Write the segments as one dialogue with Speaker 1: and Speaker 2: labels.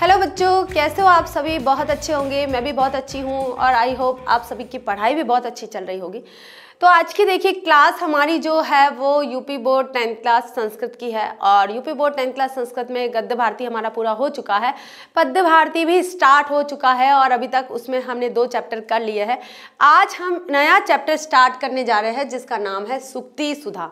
Speaker 1: hello बच्चों कैसे हो आप सभी बहुत अच्छे होंगे मैं भी बहुत अच्छी हूँ और आई होप आप सभी की पढ़ाई भी बहुत अच्छी चल रही होगी तो आज की देखिए क्लास हमारी जो है वो UP board tenth class Sanskrit की है और UP board tenth class Sanskrit में गद्य भारती हमारा पूरा हो चुका है पद्य भारती भी स्टार्ट हो चुका है और अभी तक उसमें हमने दो चैप्टर कर लिए हैं आज हम नया चैप्टर स्टार्ट करने जा रहे हैं जिसका नाम है सुक्ति सुधा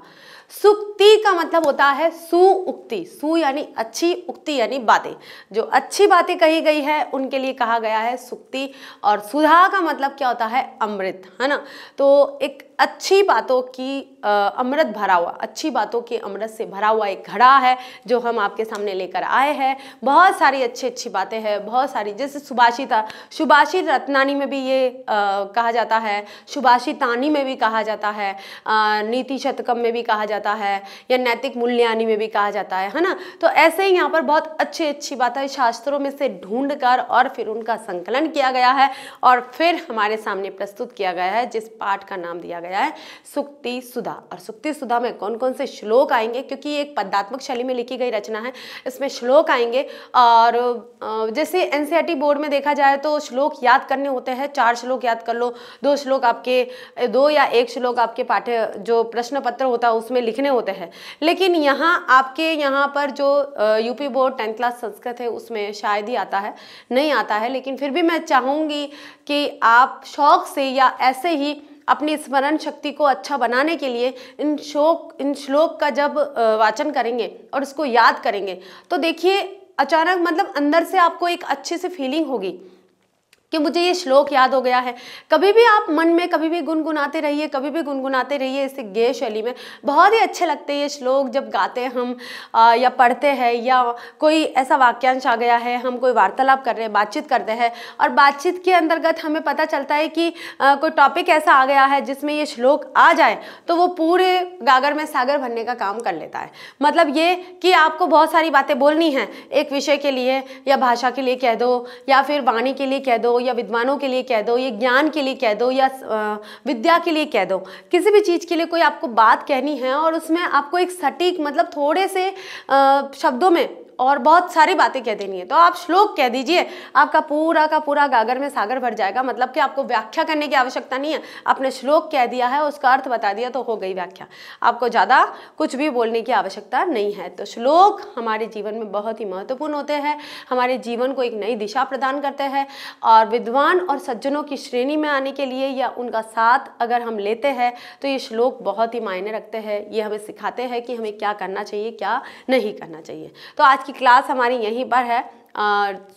Speaker 1: सुक्ति का मतलब होता है सुउक्ति सु यानी अच्छी उक्ति यानी बातें जो अच्छी बातें कही गई है उनके लिए कहा गया है सुक्ति और सुधा का मतलब क्या होता है अमृत है ना तो एक अच्छी बातों की अमृत भरा हुआ अच्छी बातों के अमृत से भरा हुआ एक घड़ा है जो हम आपके सामने लेकर आए हैं बहुत सारी अच्छी अच्छी बातें हैं बहुत सारी जैसे सुभाषिता सुभाषित रत्नानी में भी ये आ, कहा जाता है सुभाषितानी में भी कहा जाता है नीति शतकम में भी कहा जाता है या नैतिक मूल्यानी में भी कहा जाता है है ना तो ऐसे ही यहाँ पर बहुत अच्छी अच्छी बातें शास्त्रों में से ढूंढ कर और फिर उनका संकलन किया गया है और फिर हमारे सामने प्रस्तुत किया गया है जिस पाठ का नाम दिया गया गया है सुक्ति सुधा और सुक्ति सुधा में कौन कौन से श्लोक आएंगे क्योंकि एक पद्धात्मक शैली में लिखी गई रचना है इसमें श्लोक आएंगे और जैसे एन बोर्ड में देखा जाए तो श्लोक याद करने होते हैं चार श्लोक याद कर लो दो श्लोक आपके दो या एक श्लोक आपके पाठ्य जो प्रश्न पत्र होता है उसमें लिखने होते हैं लेकिन यहाँ आपके यहाँ पर जो UP board tenth class Sanskrit है उसमें शायद ही आता है नहीं आता है लेकिन फिर भी मैं चाहूँगी कि आप शौक से या ऐसे ही अपनी स्मरण शक्ति को अच्छा बनाने के लिए इन शोक इन श्लोक का जब वाचन करेंगे और उसको याद करेंगे तो देखिए अचानक मतलब अंदर से आपको एक अच्छे से फीलिंग होगी कि मुझे ये श्लोक याद हो गया है कभी भी आप मन में कभी भी गुनगुनाते रहिए कभी भी गुनगुनाते रहिए इस गे शैली में बहुत ही अच्छे लगते हैं ये श्लोक जब गाते हैं हम आ, या पढ़ते हैं या कोई ऐसा वाक्यांश आ गया है हम कोई वार्तालाप कर रहे हैं बातचीत करते हैं और बातचीत के अंतर्गत हमें पता चलता है कि आ, कोई टॉपिक ऐसा आ गया है जिसमें ये श्लोक आ जाए तो वो पूरे गागर में सागर भरने का काम कर लेता है मतलब ये कि आपको बहुत सारी बातें बोलनी हैं एक विषय के लिए या भाषा के लिए कह दो या फिर वाणी के लिए कह दो या विद्वानों के लिए कह दो या ज्ञान के लिए कह दो या विद्या के लिए कह दो किसी भी चीज़ के लिए कोई आपको बात कहनी है और उसमें आपको एक सटीक मतलब थोड़े से शब्दों में और बहुत सारी बातें कह देनी है तो आप श्लोक कह दीजिए आपका पूरा का पूरा गागर में सागर भर जाएगा मतलब कि आपको व्याख्या करने की आवश्यकता नहीं है आपने श्लोक कह दिया है उसका अर्थ बता दिया तो हो गई व्याख्या आपको ज़्यादा कुछ भी बोलने की आवश्यकता नहीं है तो श्लोक हमारे जीवन में बहुत ही महत्वपूर्ण होते हैं हमारे जीवन को एक नई दिशा प्रदान करते हैं और विद्वान और सज्जनों की श्रेणी में आने के लिए या उनका साथ अगर हम लेते हैं तो ये श्लोक बहुत ही मायने रखते हैं ये हमें सिखाते हैं कि हमें क्या करना चाहिए क्या नहीं करना चाहिए तो आज की क्लास हमारी यहीं पर है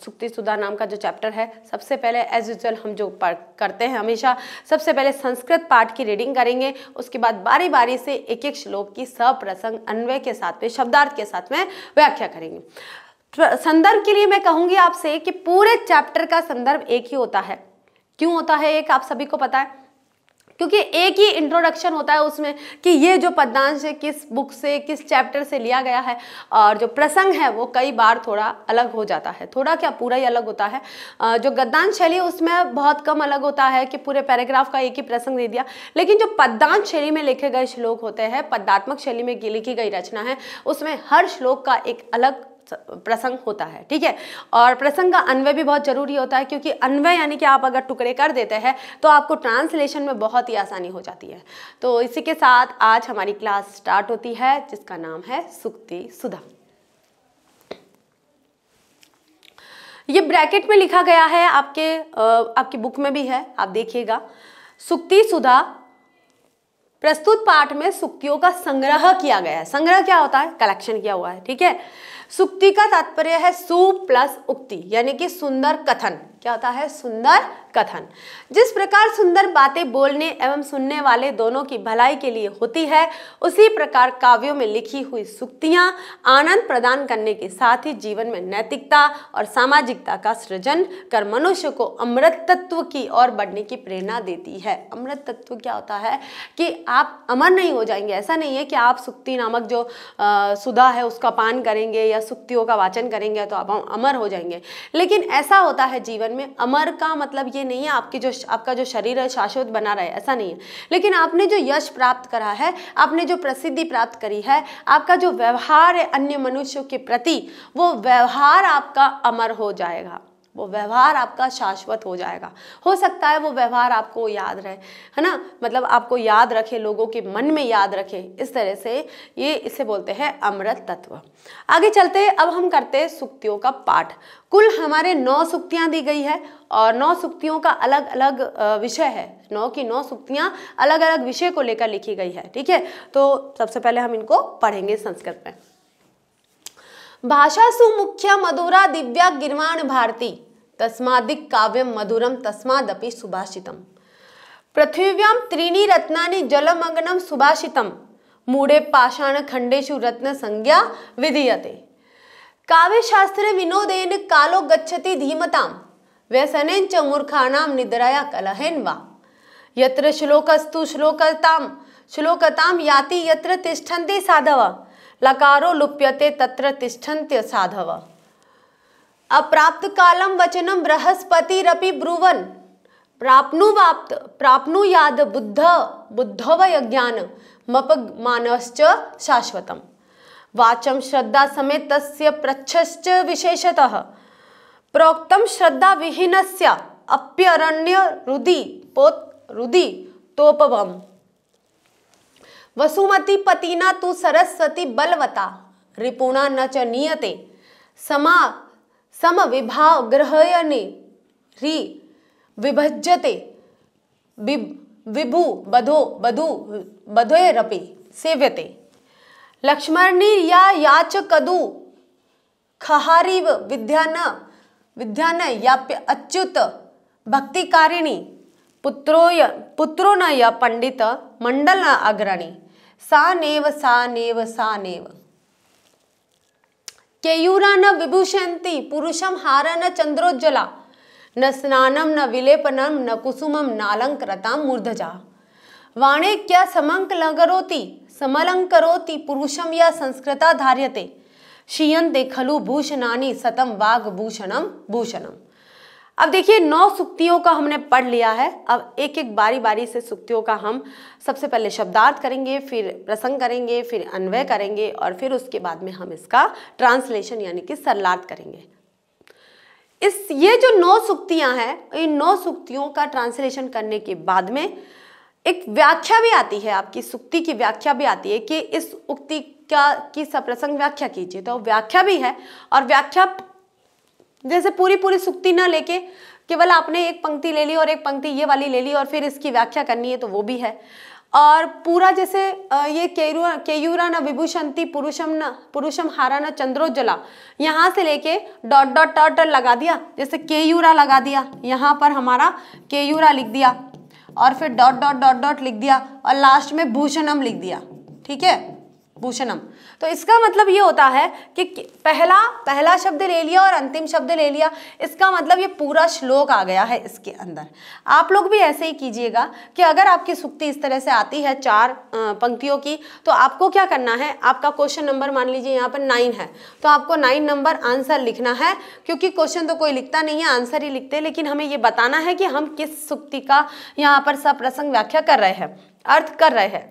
Speaker 1: सुक्ति सुधा नाम का जो चैप्टर है सबसे पहले एज यूजल हम जो पढ़ करते हैं हमेशा सबसे पहले संस्कृत पाठ की रीडिंग करेंगे उसके बाद बारी बारी से एक एक श्लोक की सप्रसंग अन्वय के साथ में शब्दार्थ के साथ में व्याख्या करेंगे संदर्भ के लिए मैं कहूँगी आपसे कि पूरे चैप्टर का संदर्भ एक ही होता है क्यों होता है एक आप सभी को पता है क्योंकि एक ही इंट्रोडक्शन होता है उसमें कि ये जो पद्यांश है किस बुक से किस चैप्टर से लिया गया है और जो प्रसंग है वो कई बार थोड़ा अलग हो जाता है थोड़ा क्या पूरा ही अलग होता है जो गद्दांश शैली उसमें बहुत कम अलग होता है कि पूरे पैराग्राफ का एक ही प्रसंग दे दिया लेकिन जो पद्यांश शैली में लिखे गए श्लोक होते हैं पद्यात्मक शैली में लिखी गई रचना है उसमें हर श्लोक का एक अलग प्रसंग होता है ठीक है और प्रसंग का अन्वय भी बहुत ज़रूरी होता है क्योंकि अन्वय यानी कि आप अगर टुकड़े कर देते हैं तो आपको ट्रांसलेशन में बहुत ही आसानी हो जाती है तो इसी के साथ आज हमारी क्लास स्टार्ट होती है जिसका नाम है सुक्ति सुधा ये ब्रैकेट में लिखा गया है आपके आपकी बुक में भी है आप देखिएगा सुक्ति सुधा प्रस्तुत पाठ में सुक्तियों का संग्रह किया गया है संग्रह क्या होता है कलेक्शन किया हुआ है ठीक है सुक्ति का तात्पर्य है सु प्लस उक्ति यानी कि सुंदर कथन क्या होता है सुंदर कथन जिस प्रकार सुंदर बातें बोलने एवं सुनने वाले दोनों की भलाई के लिए होती है उसी प्रकार काव्यों में लिखी हुई सुक्तियां आनंद प्रदान करने के साथ ही जीवन में नैतिकता और सामाजिकता का सृजन कर मनुष्य को अमृत तत्व की ओर बढ़ने की प्रेरणा देती है अमृत तत्व क्या होता है कि आप अमर नहीं हो जाएंगे ऐसा नहीं है कि आप सुक्ति नामक जो आ, सुधा है उसका पान करेंगे या सुक्तियों का वाचन करेंगे तो आप अमर हो जाएंगे लेकिन ऐसा होता है जीवन जीवन में अमर का मतलब ये नहीं है आपकी जो आपका जो शरीर है शाश्वत बना रहे ऐसा नहीं है लेकिन आपने जो यश प्राप्त करा है आपने जो प्रसिद्धि प्राप्त करी है आपका जो व्यवहार है अन्य मनुष्यों के प्रति वो व्यवहार आपका अमर हो जाएगा वो व्यवहार आपका शाश्वत हो जाएगा हो सकता है वो व्यवहार आपको याद रहे है ना मतलब आपको याद रखे लोगों के मन में याद रखे इस तरह से ये इसे बोलते हैं अमृत तत्व आगे चलते अब हम करते हैं सुक्तियों का पाठ कुल हमारे नौ सुक्तियाँ दी गई है और नौ सुक्तियों का अलग अलग विषय है नौ की नौ सुक्तियाँ अलग अलग विषय को लेकर लिखी गई है ठीक है तो सबसे पहले हम इनको पढ़ेंगे संस्कृत में भाषा सुमुख्या मधुरा दिव्या गिरवाण भारती तस्मादिक काव्यम मधुरम तस्मादपि सुभाषितम पृथ्वीव्याम त्रीणी रत्ना जलमग्नम सुभाषितम मूढ़े पाषाण खंडेशु रत्न संज्ञा विधीयते शास्त्र विनोदेन कालो गच्छति धीमताम व्यसनेन च मूर्खाणाम निद्राया कलहेन वा यत्र श्लोकस्तु श्लोकताम श्लोकताम याति यत्र तिष्ठन्ति साधव लकारो लुप्यते तत्र तिष्ठन्ति साधव अप्राप्त कालम वचनम बृहस्पतिरपि ब्रुवन प्राप्नुवाप्त प्राप्नुयाद बुद्ध बुद्धव यज्ञान मपमानश्च शाश्वतम वाचम श्रद्धा समेत तस्य प्रच्छश्च विशेषतः प्रोक्तम श्रद्धा विहीनस्य अप्यरण्य रुदि पोत रुदि तोपवम वसुमती पतिना तु सरस्वती बलवता रिपुणा न च नियते समा समविभाग्रहयने री विभज्यते विभू बधो बधू बधैरपि सेव्यते लक्ष्मणी या याच कदू खहारीव विद्यान विद्यान याप्य अच्युत भक्तिकारिणी पुत्रोय पुत्रो न या पंडित मंडल न अग्रणी सा नेव सा नेव सा नेव केयूरा न विभूषंती पुरुषम हार न चंद्रोज्ज्वला न स्नानम न विलेपनम न कुसुमम नालंकृता मूर्धजा वाणे क्या समंक लगरोति समलंकरोति पुरुषम या संस्कृता धार्यते श्रीयन्ते खलु भूषणानि सतम भूषणम भूषणम अब देखिए नौ सुक्तियों का हमने पढ़ लिया है अब एक एक बारी बारी से सुक्तियों का हम सबसे पहले शब्दार्थ करेंगे फिर प्रसंग करेंगे फिर अन्वय करेंगे और फिर उसके बाद में हम इसका ट्रांसलेशन यानी कि सरलार्थ करेंगे इस ये जो नौ सुक्तियां हैं इन नौ सुक्तियों का ट्रांसलेशन करने के बाद में एक व्याख्या भी आती है आपकी सुक्ति की व्याख्या भी आती है कि इस उक्ति का की सप्रसंग व्याख्या कीजिए तो व्याख्या भी है और व्याख्या जैसे पूरी पूरी सुक्ति ना लेके केवल आपने एक पंक्ति ले ली और एक पंक्ति ये वाली ले ली और फिर इसकी व्याख्या करनी है तो वो भी है और पूरा जैसे ये केयूरा न विभूषंती पुरुषम न पुरुषम हारा न चंद्रोज्वला यहाँ से लेके डॉट डॉट डॉट डॉट लगा दिया जैसे केयूरा लगा दिया यहाँ पर हमारा केयूरा लिख दिया और फिर डॉट डॉट डॉट डॉट लिख दिया और लास्ट में भूषणम लिख दिया ठीक है भूषणम तो इसका मतलब ये होता है कि पहला पहला शब्द ले लिया और अंतिम शब्द ले लिया इसका मतलब ये पूरा श्लोक आ गया है इसके अंदर आप लोग भी ऐसे ही कीजिएगा कि अगर आपकी सुक्ति इस तरह से आती है चार पंक्तियों की तो आपको क्या करना है आपका क्वेश्चन नंबर मान लीजिए यहाँ पर नाइन है तो आपको नाइन नंबर आंसर लिखना है क्योंकि क्वेश्चन तो कोई लिखता नहीं है आंसर ही लिखते लेकिन हमें ये बताना है कि हम किस सुक्ति का यहाँ पर सब प्रसंग व्याख्या कर रहे हैं अर्थ कर रहे हैं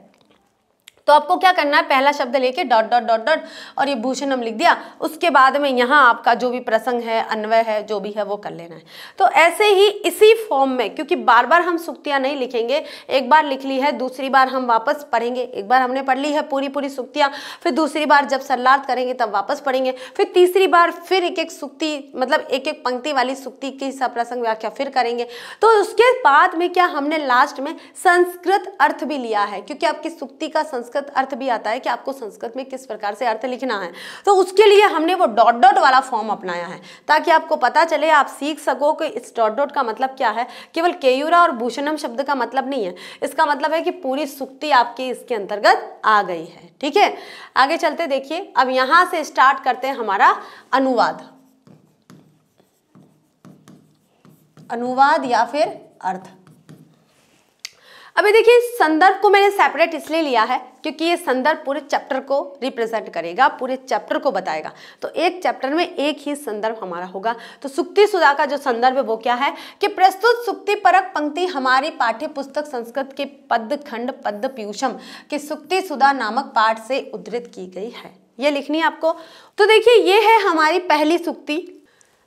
Speaker 1: तो आपको क्या करना है पहला शब्द लेके डॉट डॉट डॉट डॉट और ये भूषण हम लिख दिया उसके बाद में यहाँ आपका जो भी प्रसंग है अन्वय है जो भी है वो कर लेना है तो ऐसे ही इसी फॉर्म में क्योंकि बार बार हम सुक्तियाँ नहीं लिखेंगे एक बार लिख ली है दूसरी बार हम वापस पढ़ेंगे एक बार हमने पढ़ ली है पूरी पूरी सुक्तियाँ फिर दूसरी बार जब सरलार्थ करेंगे तब वापस पढ़ेंगे फिर तीसरी बार फिर एक एक सुक्ति मतलब एक एक पंक्ति वाली सुक्ति की सब प्रसंग व्याख्या फिर करेंगे तो उसके बाद में क्या हमने लास्ट में संस्कृत अर्थ भी लिया है क्योंकि आपकी सुक्ति का संस्कृत संस्कृत अर्थ भी आता है कि आपको संस्कृत में किस प्रकार से अर्थ लिखना है तो उसके लिए हमने वो डॉट डॉट वाला फॉर्म अपनाया है ताकि आपको पता चले आप सीख सको कि इस डॉट डॉट का मतलब क्या है केवल केयूरा और भूषणम शब्द का मतलब नहीं है इसका मतलब है कि पूरी सुक्ति आपकी इसके अंतर्गत आ गई है ठीक है आगे चलते देखिए अब यहां से स्टार्ट करते हैं हमारा अनुवाद अनुवाद या फिर अर्थ अभी देखिए संदर्भ को मैंने सेपरेट इसलिए लिया है क्योंकि ये संदर्भ पूरे चैप्टर को रिप्रेजेंट करेगा पूरे चैप्टर को बताएगा तो एक चैप्टर में एक ही संदर्भ हमारा होगा तो सुक्ति सुधा का जो संदर्भ है वो क्या है कि प्रस्तुत सुक्ति परक पंक्ति हमारी पाठ्य पुस्तक संस्कृत के पद खंड पद पीयूषम के सुक्ति सुधा नामक पाठ से उद्धृत की गई है ये लिखनी है आपको तो देखिए ये है हमारी पहली सुक्ति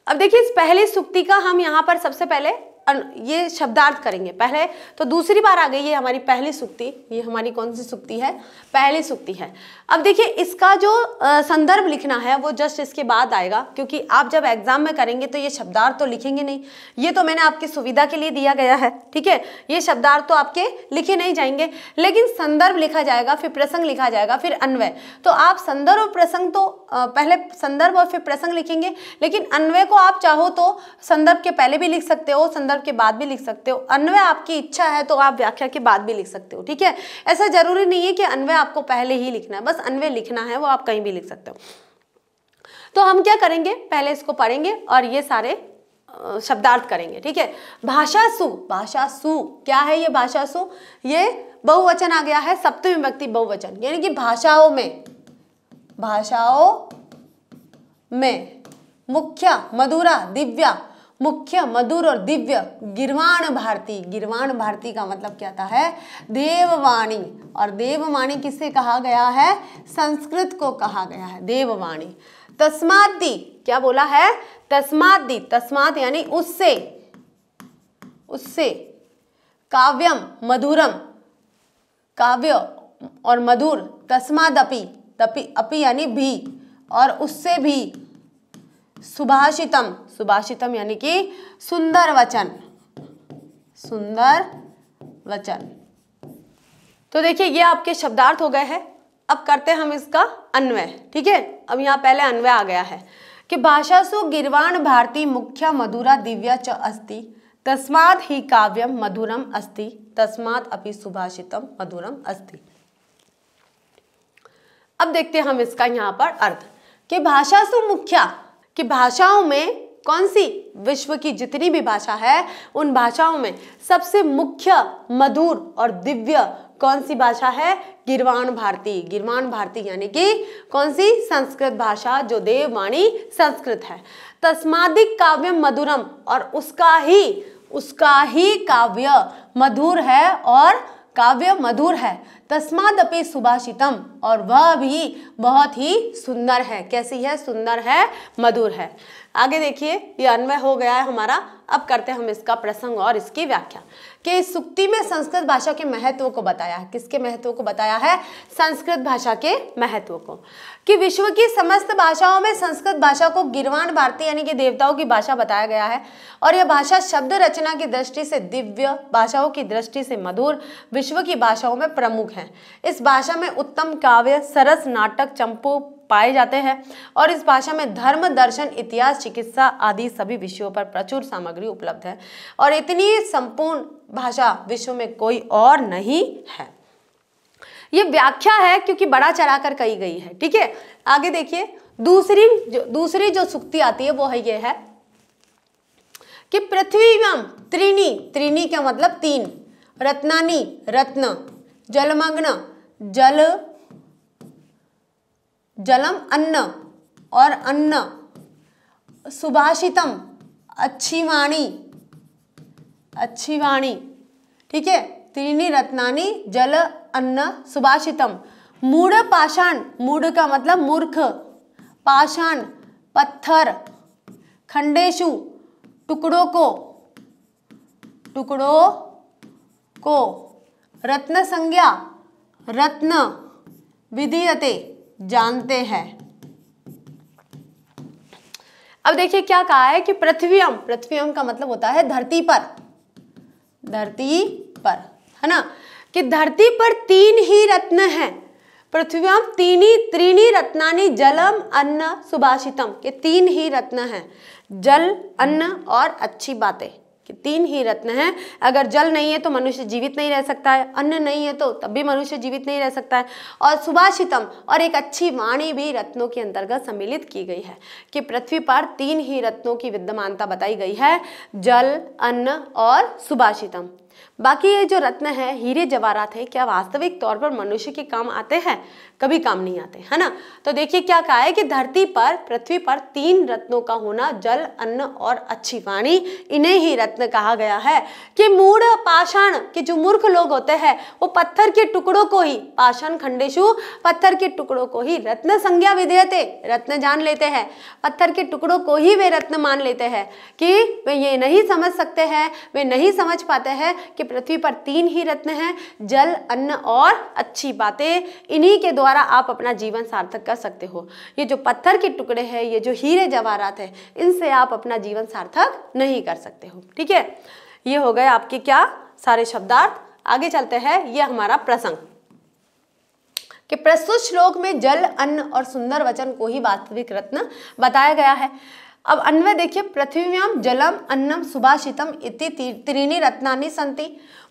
Speaker 1: अब देखिए इस पहली सुक्ति का हम यहाँ पर सबसे पहले ये शब्दार्थ करेंगे पहले तो दूसरी बार आ गई ये हमारी पहली सुक्ति ये हमारी कौन सी सुक्ति है पहली सुक्ति है अब देखिए इसका जो संदर्भ लिखना है वो जस्ट इसके बाद आएगा क्योंकि आप जब एग्जाम में करेंगे तो ये शब्दार्थ तो लिखेंगे नहीं ये तो मैंने आपकी सुविधा के लिए दिया गया है ठीक है ये शब्दार्थ तो आपके लिखे नहीं जाएंगे लेकिन संदर्भ लिखा जाएगा फिर प्रसंग लिखा जाएगा फिर अन्वय तो आप संदर्भ और प्रसंग तो पहले संदर्भ और फिर प्रसंग लिखेंगे लेकिन अन्वय को आप चाहो तो संदर्भ के पहले भी लिख सकते हो संदर्भ संदर्भ के बाद भी लिख सकते हो अन्वय आपकी इच्छा है तो आप व्याख्या के बाद भी लिख सकते हो ठीक है ऐसा जरूरी नहीं है कि अन्वय आपको पहले ही लिखना है बस अन्वय लिखना है वो आप कहीं भी लिख सकते हो तो हम क्या करेंगे पहले इसको पढ़ेंगे और ये सारे शब्दार्थ करेंगे ठीक है भाषा सु भाषा सु क्या है ये भाषा सु ये बहुवचन आ गया है सप्तमी व्यक्ति बहुवचन यानी कि भाषाओं में भाषाओं में मुख्य मधुरा दिव्या मुख्य मधुर और दिव्य गिरवाण भारती गिरवाण भारती का मतलब क्या था है देववाणी और देववाणी किसे कहा गया है संस्कृत को कहा गया है देववाणी तस्मादी क्या बोला है तस्मादी तस्माद यानी उससे उससे काव्यम मधुरम काव्य और मधुर तस्मादपि तपि अपि यानी भी और उससे भी सुभाषितम सुभाषितम यानी कि सुंदर वचन सुंदर वचन तो देखिए ये आपके शब्दार्थ हो गए हैं अब करते हैं हम इसका अन्वय ठीक है अब यहाँ पहले अन्वय आ गया है कि भाषा सु गिरवाण भारती मुख्य मधुरा दिव्या च अस्ति तस्मात ही काव्यम मधुरम अस्ति तस्मात अपि सुभाषितम मधुरम अस्ति अब देखते हैं हम इसका यहाँ पर अर्थ कि भाषा सु मुख्या कि भाषाओं में कौन सी विश्व की जितनी भी भाषा है उन भाषाओं में सबसे मुख्य मधुर और दिव्य कौन सी भाषा है गिरवाण भारती गिरवाण भारती यानी कि कौन सी संस्कृत भाषा जो देववाणी संस्कृत है तस्मादिक काव्य मधुरम और उसका ही उसका ही काव्य मधुर है और काव्य मधुर है तस्मादपि सुभाषितम और वह भी बहुत ही सुंदर है कैसी है सुंदर है मधुर है आगे देखिए ये अन्वय हो गया है हमारा अब करते हैं हम इसका प्रसंग और इसकी व्याख्या कि इस सुक्ति में संस्कृत भाषा के महत्व को बताया है किसके महत्व को बताया है संस्कृत भाषा के महत्व को कि विश्व की समस्त भाषाओं में संस्कृत भाषा को गिरवान भारतीय यानी कि देवताओं की भाषा बताया गया है और यह भाषा शब्द रचना की दृष्टि से दिव्य भाषाओं की दृष्टि से मधुर विश्व की भाषाओं में प्रमुख है इस भाषा में उत्तम काव्य सरस नाटक चंपू पाए जाते हैं और इस भाषा में धर्म दर्शन इतिहास चिकित्सा आदि सभी विषयों पर प्रचुर सामग्री उपलब्ध है और इतनी संपूर्ण भाषा विश्व में कोई और नहीं है ये व्याख्या है क्योंकि बड़ा चढ़ाकर कही गई है ठीक है आगे देखिए दूसरी जो दूसरी जो सुक्ति आती है वो है ये है कि पृथ्वी त्रिनी त्रिनी का मतलब तीन रत्नानी रत्न जलमग्न जल जलम अन्न और अन्न सुभाषितम अच्छी वाणी अच्छी वाणी ठीक है त्रीनी रत्नानी जल अन्न सुभाषितम मूढ़ पाषाण मूढ़ का मतलब मूर्ख पाषाण पत्थर खंडेशु टुकड़ों को टुकड़ों को रत्न संज्ञा रत्न विधीयते जानते हैं अब देखिए क्या कहा है कि पृथ्वी पृथ्वीयम का मतलब होता है धरती पर धरती पर है ना कि धरती पर तीन ही रत्न हैं पृथ्व्याम तीनी त्रीनी रत्नानी जलम अन्न सुभाषितम ये तीन ही रत्न हैं जल अन्न और अच्छी बातें तीन ही रत्न हैं अगर जल नहीं है तो मनुष्य जीवित नहीं रह सकता है अन्न नहीं है तो तब भी मनुष्य जीवित नहीं रह सकता है और सुभाषितम और एक अच्छी वाणी भी रत्नों के अंतर्गत सम्मिलित की गई है कि पृथ्वी पर तीन ही रत्नों की विद्यमानता बताई गई है जल अन्न और सुभाषितम बाकी ये जो रत्न है हीरे जवाहरात है क्या वास्तविक तौर पर मनुष्य के काम आते हैं कभी काम नहीं आते है ना तो देखिए क्या कहा है कि धरती पर पृथ्वी पर तीन रत्नों का होना जल अन्न और अच्छी वाणी इन्हें ही रत्न कहा गया है कि मूढ़ पाषाण के जो मूर्ख लोग होते हैं वो पत्थर के टुकड़ों को ही पाषाण खंडेशु पत्थर के टुकड़ों को ही रत्न संज्ञा विधेयते रत्न जान लेते हैं पत्थर के टुकड़ों को ही वे रत्न मान लेते हैं कि वे ये नहीं समझ सकते हैं वे नहीं समझ पाते हैं कि पृथ्वी पर तीन ही रत्न है जल अन्न और अच्छी बातें इन्हीं के द्वारा द्वारा आप अपना जीवन सार्थक कर सकते हो ये जो पत्थर के टुकड़े हैं ये जो हीरे जवाहरात है इनसे आप अपना जीवन सार्थक नहीं कर सकते हो ठीक है ये हो गए आपके क्या सारे शब्दार्थ आगे चलते हैं ये हमारा प्रसंग कि प्रस्तुत श्लोक में जल अन्न और सुंदर वचन को ही वास्तविक रत्न बताया गया है अब अन्वय देखिए पृथ्वीव्याम जलम अन्नम सुभाषितम इति त्रीनी रत्नानी संति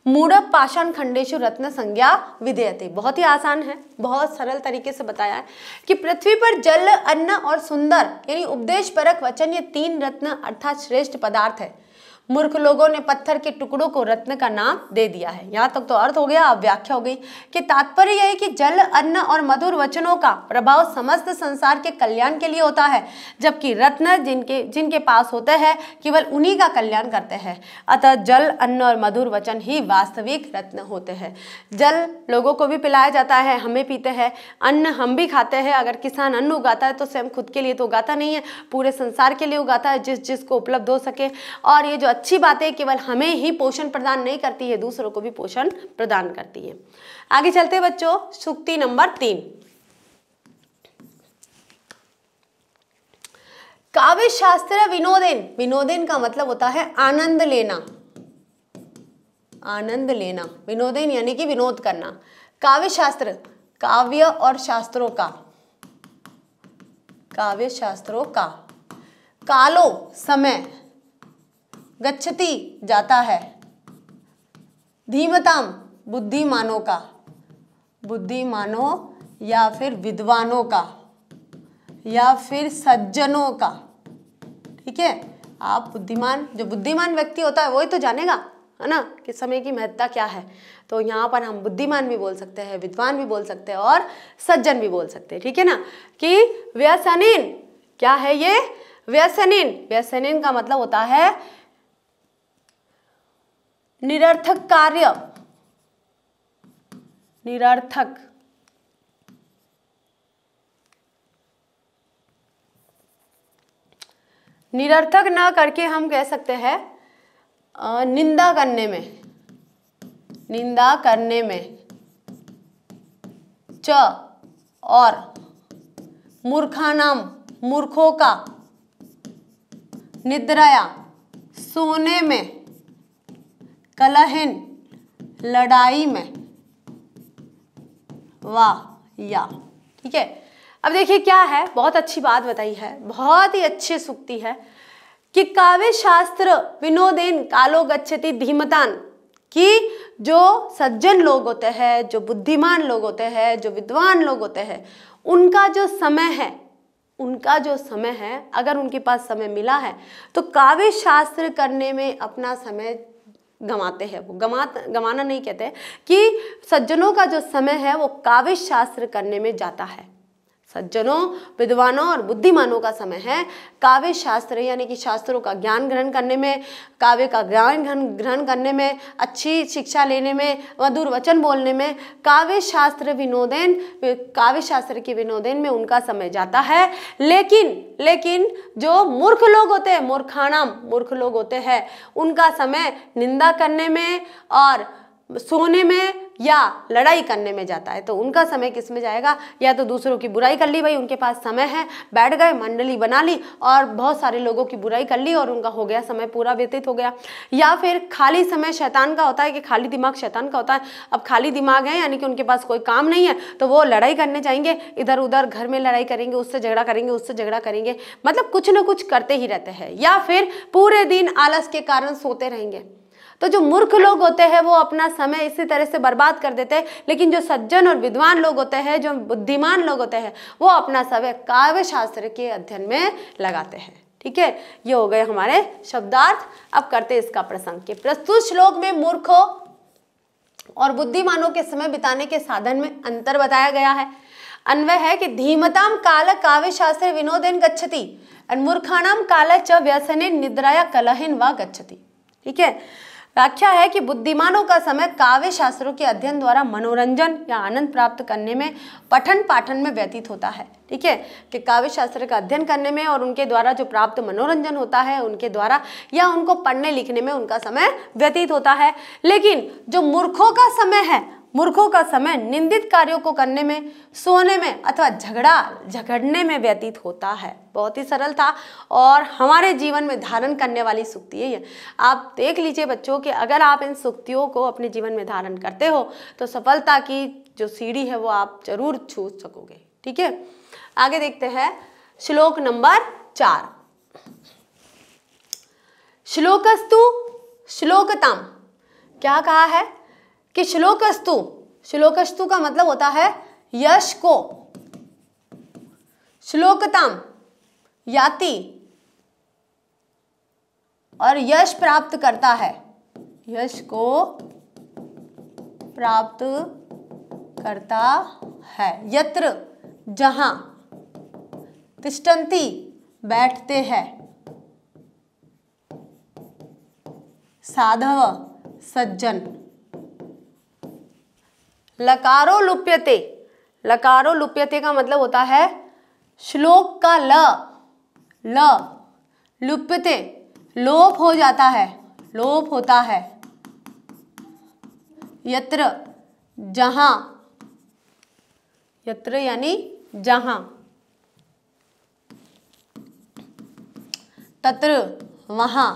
Speaker 1: मूढ़ पाषाण खंडेशु रत्न संज्ञा विधेयते बहुत ही आसान है बहुत सरल तरीके से बताया है कि पृथ्वी पर जल अन्न और सुंदर यानी उपदेश परक वचन ये तीन रत्न अर्थात श्रेष्ठ पदार्थ है मूर्ख लोगों ने पत्थर के टुकड़ों को रत्न का नाम दे दिया है यहाँ तक तो अर्थ हो गया अब व्याख्या हो गई कि तात्पर्य यह है कि जल अन्न और मधुर वचनों का प्रभाव समस्त संसार के कल्याण के लिए होता है जबकि रत्न जिनके जिनके पास होते हैं केवल उन्हीं का कल्याण करते हैं अतः जल अन्न और मधुर वचन ही वास्तविक रत्न होते हैं जल लोगों को भी पिलाया जाता है हमें पीते हैं अन्न हम भी खाते हैं अगर किसान अन्न उगाता है तो स्वयं खुद के लिए तो उगाता नहीं है पूरे संसार के लिए उगाता है जिस जिसको उपलब्ध हो सके और ये जो अच्छी बातें केवल हमें ही पोषण प्रदान नहीं करती है दूसरों को भी पोषण प्रदान करती है आगे चलते बच्चों सुक्ति नंबर तीन काव्य शास्त्र विनोदेन विनोदेन का मतलब होता है आनंद लेना आनंद लेना विनोदन यानी कि विनोद करना काव्य शास्त्र काव्य और शास्त्रों का काव्य शास्त्रों का कालो समय गच्छति जाता है धीमताम बुद्धिमानों का बुद्धिमानों या फिर विद्वानों का या फिर सज्जनों का ठीक है आप बुद्धिमान जो बुद्धिमान व्यक्ति होता है वही तो जानेगा है ना कि समय की महत्ता क्या है तो यहाँ पर हम बुद्धिमान भी बोल सकते हैं विद्वान भी बोल सकते हैं और सज्जन भी बोल सकते हैं ठीक है ना कि व्यसनिन क्या है ये व्यसनिन व्यसनिन का मतलब होता है निरर्थक कार्य निरर्थक निरर्थक ना करके हम कह सकते हैं निंदा करने में निंदा करने में च और मूर्खानाम मूर्खों का निद्राया सोने में कलहन लड़ाई में वाह या ठीक है अब देखिए क्या है बहुत अच्छी बात बताई है बहुत ही अच्छी सुक्ति है कि काव्य शास्त्र विनोदेन कालो गच्छति धीमतान कि जो सज्जन लोग होते हैं जो बुद्धिमान लोग होते हैं जो विद्वान लोग होते हैं उनका जो समय है उनका जो समय है अगर उनके पास समय मिला है तो काव्य शास्त्र करने में अपना समय गंवाते हैं वो गंवा गंवाना नहीं कहते कि सज्जनों का जो समय है वो काव्य शास्त्र करने में जाता है सज्जनों विद्वानों और बुद्धिमानों का समय है काव्य शास्त्र यानी कि शास्त्रों का ज्ञान ग्रहण करने में काव्य का ज्ञान ग्रहण करने में अच्छी शिक्षा लेने में मधुर वचन बोलने में काव्य शास्त्र विनोदन काव्य शास्त्र के विनोदन में उनका समय जाता है लेकिन लेकिन जो मूर्ख लोग होते हैं मूर्खाणाम मूर्ख लोग होते हैं उनका समय निंदा करने में और सोने में या लड़ाई करने में जाता है तो उनका समय किस में जाएगा या तो दूसरों की बुराई कर ली भाई उनके पास समय है बैठ गए मंडली बना ली और बहुत सारे लोगों की बुराई कर ली और उनका हो गया समय पूरा व्यतीत हो गया या फिर खाली समय शैतान का होता है कि खाली दिमाग शैतान का होता है अब खाली दिमाग है यानी कि उनके पास कोई काम नहीं है तो वो लड़ाई करने जाएंगे इधर उधर घर में लड़ाई करेंगे उससे झगड़ा करेंगे उससे झगड़ा करेंगे मतलब कुछ ना कुछ करते ही रहते हैं या फिर पूरे दिन आलस के कारण सोते रहेंगे तो जो मूर्ख लोग होते हैं वो अपना समय इसी तरह से बर्बाद कर देते हैं लेकिन जो सज्जन और विद्वान लोग होते हैं जो बुद्धिमान लोग होते हैं वो अपना समय काव्य शास्त्र के अध्ययन में लगाते हैं ठीक है ये हो गए हमारे शब्दार्थ अब करते इसका प्रसंग के प्रस्तुत श्लोक में मूर्खों और बुद्धिमानों के समय बिताने के साधन में अंतर बताया गया है अन्वय है कि धीमताम काल काव्य शास्त्र विनोदेन गच्छति मूर्खाणाम काल च व्यसने निद्राया कलहिन व गच्छति ठीक है व्याख्या है कि बुद्धिमानों का समय काव्य शास्त्रों के अध्ययन द्वारा मनोरंजन या आनंद प्राप्त करने में पठन पाठन में व्यतीत होता है ठीक है कि काव्य शास्त्र का अध्ययन करने में और उनके द्वारा जो प्राप्त मनोरंजन होता है उनके द्वारा या उनको पढ़ने लिखने में उनका समय व्यतीत होता है लेकिन जो मूर्खों का समय है मूर्खों का समय निंदित कार्यों को करने में सोने में अथवा झगड़ा झगड़ने में व्यतीत होता है बहुत ही सरल था और हमारे जीवन में धारण करने वाली सुक्ति यही है आप देख लीजिए बच्चों कि अगर आप इन सुक्तियों को अपने जीवन में धारण करते हो तो सफलता की जो सीढ़ी है वो आप जरूर छू सकोगे ठीक है आगे देखते हैं श्लोक नंबर चार श्लोकस्तु श्लोकताम क्या कहा है कि श्लोकस्तु श्लोकस्तु का मतलब होता है यश को श्लोकताम याति और यश प्राप्त करता है यश को प्राप्त करता है यत्र जहां तिष्टंती बैठते हैं साधव सज्जन लकारो लुप्यते लकारो लुप्यते का मतलब होता है श्लोक का ल ल लुप्यते लोप हो जाता है लोप होता है यत्र जहां यत्र यानी जहां तत्र वहां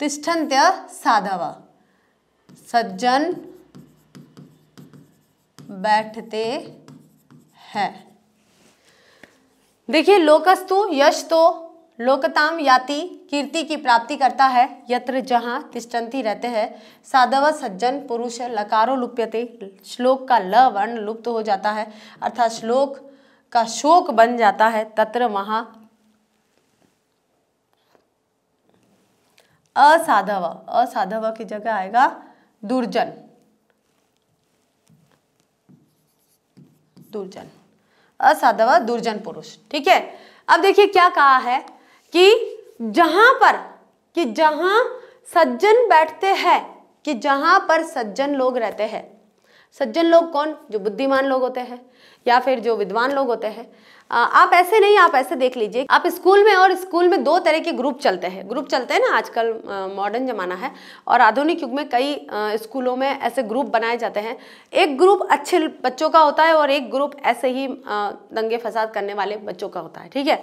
Speaker 1: तिष्ठन्त्य साधव सज्जन बैठते हैं देखिए लोकस्तु यश तो लोकताम याति कीर्ति की प्राप्ति करता है यत्र जहाँ तिष्ठंती रहते हैं साधव सज्जन पुरुष लकारो लुप्यते श्लोक का ल वर्ण लुप्त तो हो जाता है अर्थात श्लोक का शोक बन जाता है तत्र वहाँ असाधव असाधव की जगह आएगा दुर्जन दुर्जन असाधव दुर्जन पुरुष ठीक है अब देखिए क्या कहा है कि जहां पर कि जहां सज्जन बैठते हैं कि जहां पर सज्जन लोग रहते हैं सज्जन लोग कौन जो बुद्धिमान लोग होते हैं या फिर जो विद्वान लोग होते हैं आप ऐसे नहीं आप ऐसे देख लीजिए आप स्कूल में और स्कूल में दो तरह के ग्रुप चलते हैं ग्रुप चलते हैं ना आजकल मॉडर्न ज़माना है और आधुनिक युग में कई स्कूलों में ऐसे ग्रुप बनाए जाते हैं एक ग्रुप अच्छे बच्चों का होता है और एक ग्रुप ऐसे ही दंगे फसाद करने वाले बच्चों का होता है ठीक है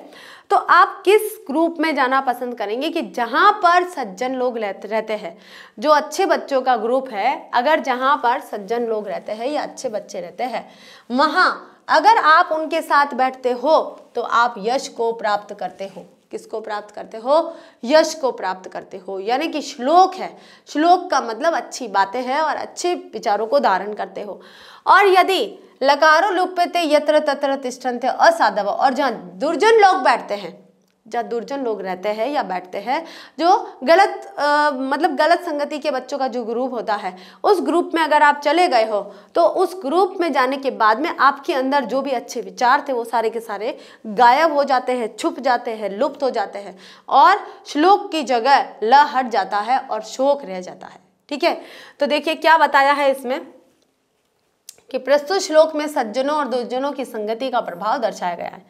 Speaker 1: तो आप किस ग्रुप में जाना पसंद करेंगे कि जहाँ पर सज्जन लोग रहते हैं जो अच्छे बच्चों का ग्रुप है अगर जहाँ पर सज्जन लोग रहते हैं या अच्छे बच्चे रहते हैं वहाँ अगर आप उनके साथ बैठते हो तो आप यश को प्राप्त करते हो किसको प्राप्त करते हो यश को प्राप्त करते हो यानी कि श्लोक है श्लोक का मतलब अच्छी बातें हैं और अच्छे विचारों को धारण करते हो और यदि लकारो थे यत्र तत्र तिष्ठन थे असाधव और जहाँ दुर्जन लोग बैठते हैं जहाँ दुर्जन लोग रहते हैं या बैठते हैं जो गलत आ, मतलब गलत संगति के बच्चों का जो ग्रुप होता है उस ग्रुप में अगर आप चले गए हो तो उस ग्रुप में जाने के बाद में आपके अंदर जो भी अच्छे विचार थे वो सारे के सारे गायब हो जाते हैं छुप जाते हैं लुप्त हो जाते हैं और श्लोक की जगह ल हट जाता है और शोक रह जाता है ठीक है तो देखिए क्या बताया है इसमें कि प्रस्तुत श्लोक में सज्जनों और दुर्जनों की संगति का प्रभाव दर्शाया गया है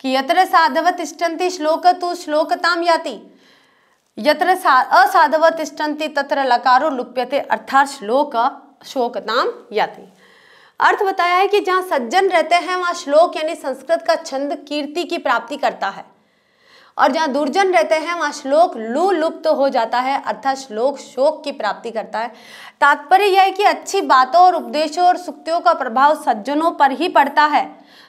Speaker 1: कि यत्र साधवत तिष्ठन्ति श्लोक तु श्लोकताम याति यत्र असाधवत तिष्ठन्ति तत्र लकारो लुप्यते अर्थात श्लोक शोकताम याति अर्थ बताया है कि जहाँ सज्जन रहते हैं वहाँ श्लोक यानी संस्कृत का छंद कीर्ति की प्राप्ति करता है और जहाँ दुर्जन रहते हैं वहाँ श्लोक लू लुप्त तो हो जाता है अर्थात श्लोक शोक की प्राप्ति करता है तात्पर्य यह है कि अच्छी बातों और उपदेशों और सुक्तियों का प्रभाव सज्जनों पर ही पड़ता है